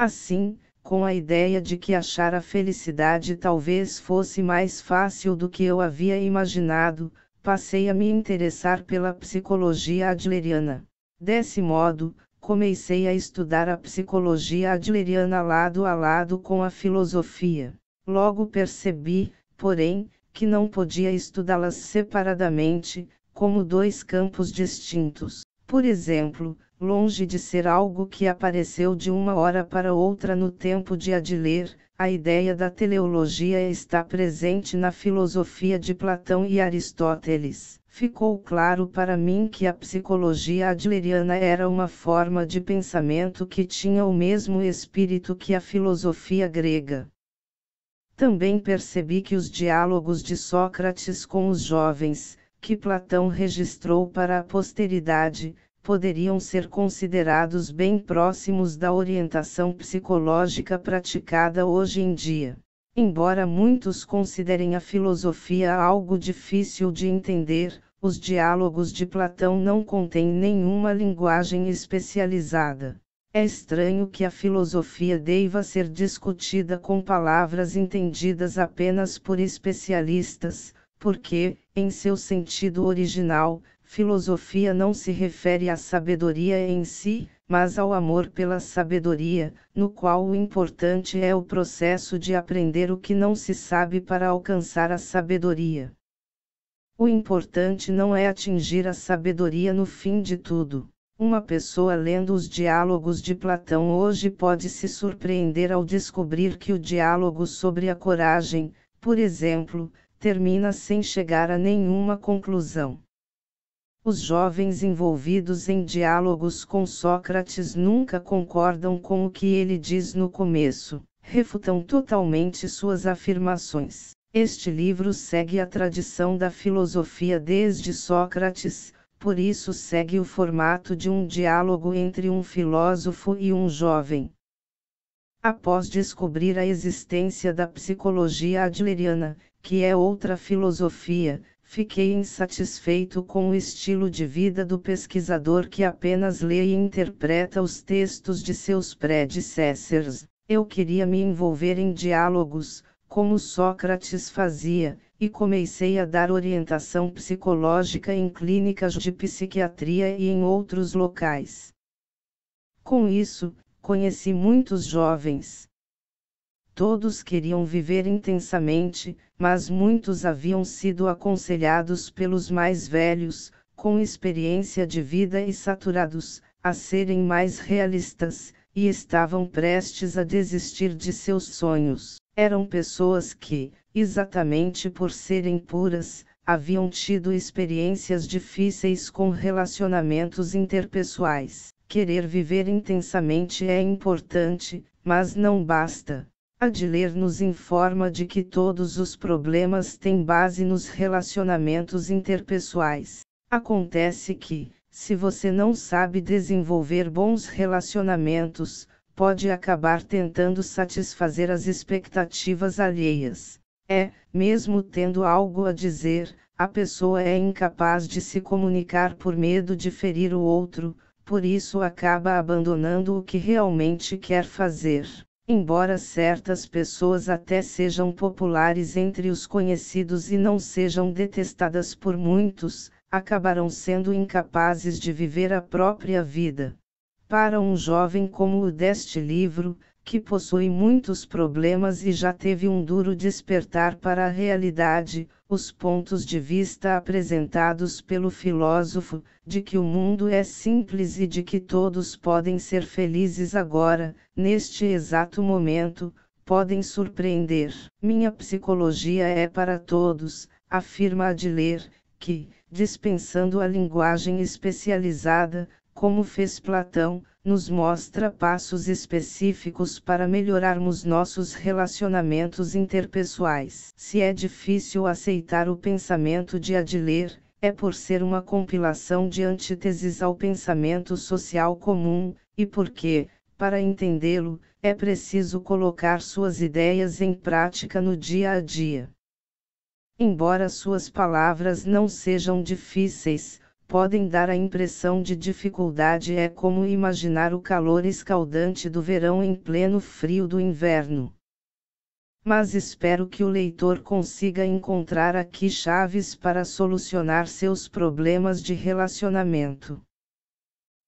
Assim, com a ideia de que achar a felicidade talvez fosse mais fácil do que eu havia imaginado, passei a me interessar pela psicologia adleriana. Desse modo, comecei a estudar a psicologia adleriana lado a lado com a filosofia. Logo percebi, porém, que não podia estudá-las separadamente, como dois campos distintos. Por exemplo, longe de ser algo que apareceu de uma hora para outra no tempo de Adler, a ideia da teleologia está presente na filosofia de Platão e Aristóteles. Ficou claro para mim que a psicologia adleriana era uma forma de pensamento que tinha o mesmo espírito que a filosofia grega. Também percebi que os diálogos de Sócrates com os jovens, que Platão registrou para a posteridade, poderiam ser considerados bem próximos da orientação psicológica praticada hoje em dia. Embora muitos considerem a filosofia algo difícil de entender, os diálogos de Platão não contêm nenhuma linguagem especializada. É estranho que a filosofia deva ser discutida com palavras entendidas apenas por especialistas, porque, em seu sentido original, filosofia não se refere à sabedoria em si, mas ao amor pela sabedoria, no qual o importante é o processo de aprender o que não se sabe para alcançar a sabedoria. O importante não é atingir a sabedoria no fim de tudo. Uma pessoa lendo os diálogos de Platão hoje pode se surpreender ao descobrir que o diálogo sobre a coragem, por exemplo, termina sem chegar a nenhuma conclusão. Os jovens envolvidos em diálogos com Sócrates nunca concordam com o que ele diz no começo, refutam totalmente suas afirmações. Este livro segue a tradição da filosofia desde Sócrates, por isso segue o formato de um diálogo entre um filósofo e um jovem. Após descobrir a existência da psicologia adleriana, que é outra filosofia, fiquei insatisfeito com o estilo de vida do pesquisador que apenas lê e interpreta os textos de seus predecessors. Eu queria me envolver em diálogos, como Sócrates fazia, e comecei a dar orientação psicológica em clínicas de psiquiatria e em outros locais. Com isso, conheci muitos jovens. Todos queriam viver intensamente, mas muitos haviam sido aconselhados pelos mais velhos, com experiência de vida e saturados, a serem mais realistas, e estavam prestes a desistir de seus sonhos. Eram pessoas que, exatamente por serem puras, haviam tido experiências difíceis com relacionamentos interpessoais. Querer viver intensamente é importante, mas não basta. Adler nos informa de que todos os problemas têm base nos relacionamentos interpessoais. Acontece que, se você não sabe desenvolver bons relacionamentos, pode acabar tentando satisfazer as expectativas alheias. É, mesmo tendo algo a dizer, a pessoa é incapaz de se comunicar por medo de ferir o outro, por isso acaba abandonando o que realmente quer fazer. Embora certas pessoas até sejam populares entre os conhecidos e não sejam detestadas por muitos, acabarão sendo incapazes de viver a própria vida. Para um jovem como o deste livro, que possui muitos problemas e já teve um duro despertar para a realidade, os pontos de vista apresentados pelo filósofo, de que o mundo é simples e de que todos podem ser felizes agora, neste exato momento, podem surpreender. Minha psicologia é para todos, afirma Adler, que, dispensando a linguagem especializada, como fez Platão, nos mostra passos específicos para melhorarmos nossos relacionamentos interpessoais. Se é difícil aceitar o pensamento de Adler, é por ser uma compilação de antíteses ao pensamento social comum, e porque, para entendê-lo, é preciso colocar suas ideias em prática no dia a dia. Embora suas palavras não sejam difíceis, podem dar a impressão de dificuldade é como imaginar o calor escaldante do verão em pleno frio do inverno. Mas espero que o leitor consiga encontrar aqui chaves para solucionar seus problemas de relacionamento.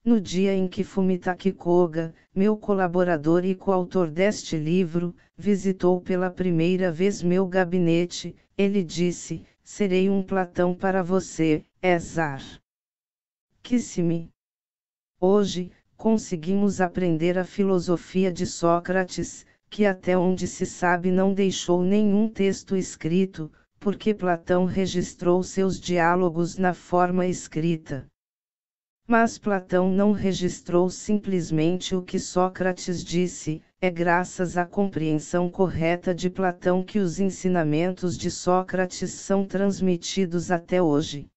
No dia em que Fumitaki Koga, meu colaborador e coautor deste livro, visitou pela primeira vez meu gabinete, ele disse: Serei um Platão para você, Ezar. Kissimi. Hoje, conseguimos aprender a filosofia de Sócrates, que até onde se sabe não deixou nenhum texto escrito, porque Platão registrou seus diálogos na forma escrita. Mas Platão não registrou simplesmente o que Sócrates disse, é graças à compreensão correta de Platão que os ensinamentos de Sócrates são transmitidos até hoje.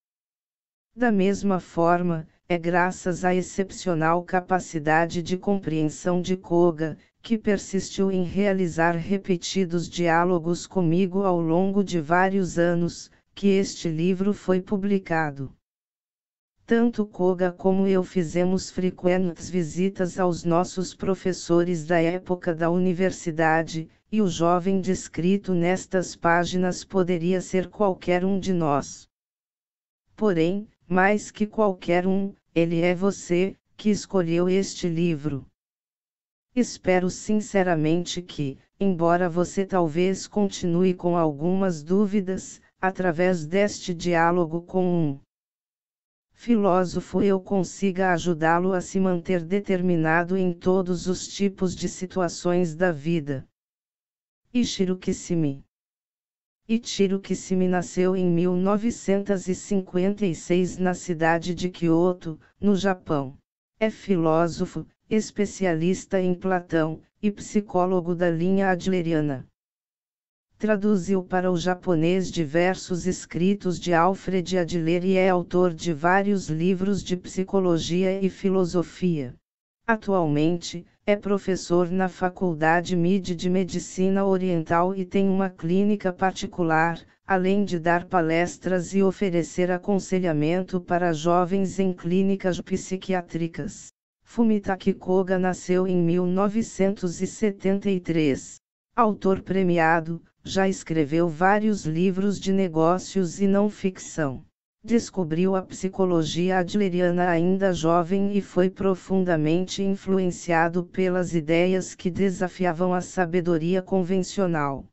Da mesma forma, é graças à excepcional capacidade de compreensão de Koga, que persistiu em realizar repetidos diálogos comigo ao longo de vários anos, que este livro foi publicado. Tanto Koga como eu fizemos frequentes visitas aos nossos professores da época da universidade, e o jovem descrito nestas páginas poderia ser qualquer um de nós. Porém, mais que qualquer um, ele é você, que escolheu este livro. Espero sinceramente que, embora você talvez continue com algumas dúvidas, através deste diálogo com um filósofo eu consiga ajudá-lo a se manter determinado em todos os tipos de situações da vida. Ishiro Kissimi Tiro Kissimi nasceu em 1956 na cidade de Kyoto, no Japão. É filósofo, especialista em Platão, e psicólogo da linha adleriana. Traduziu para o japonês diversos escritos de Alfred Adler e é autor de vários livros de psicologia e filosofia. Atualmente, é professor na Faculdade MID de Medicina Oriental e tem uma clínica particular, além de dar palestras e oferecer aconselhamento para jovens em clínicas psiquiátricas. Fumitaki Koga nasceu em 1973. Autor premiado, já escreveu vários livros de negócios e não ficção descobriu a psicologia adleriana ainda jovem e foi profundamente influenciado pelas ideias que desafiavam a sabedoria convencional.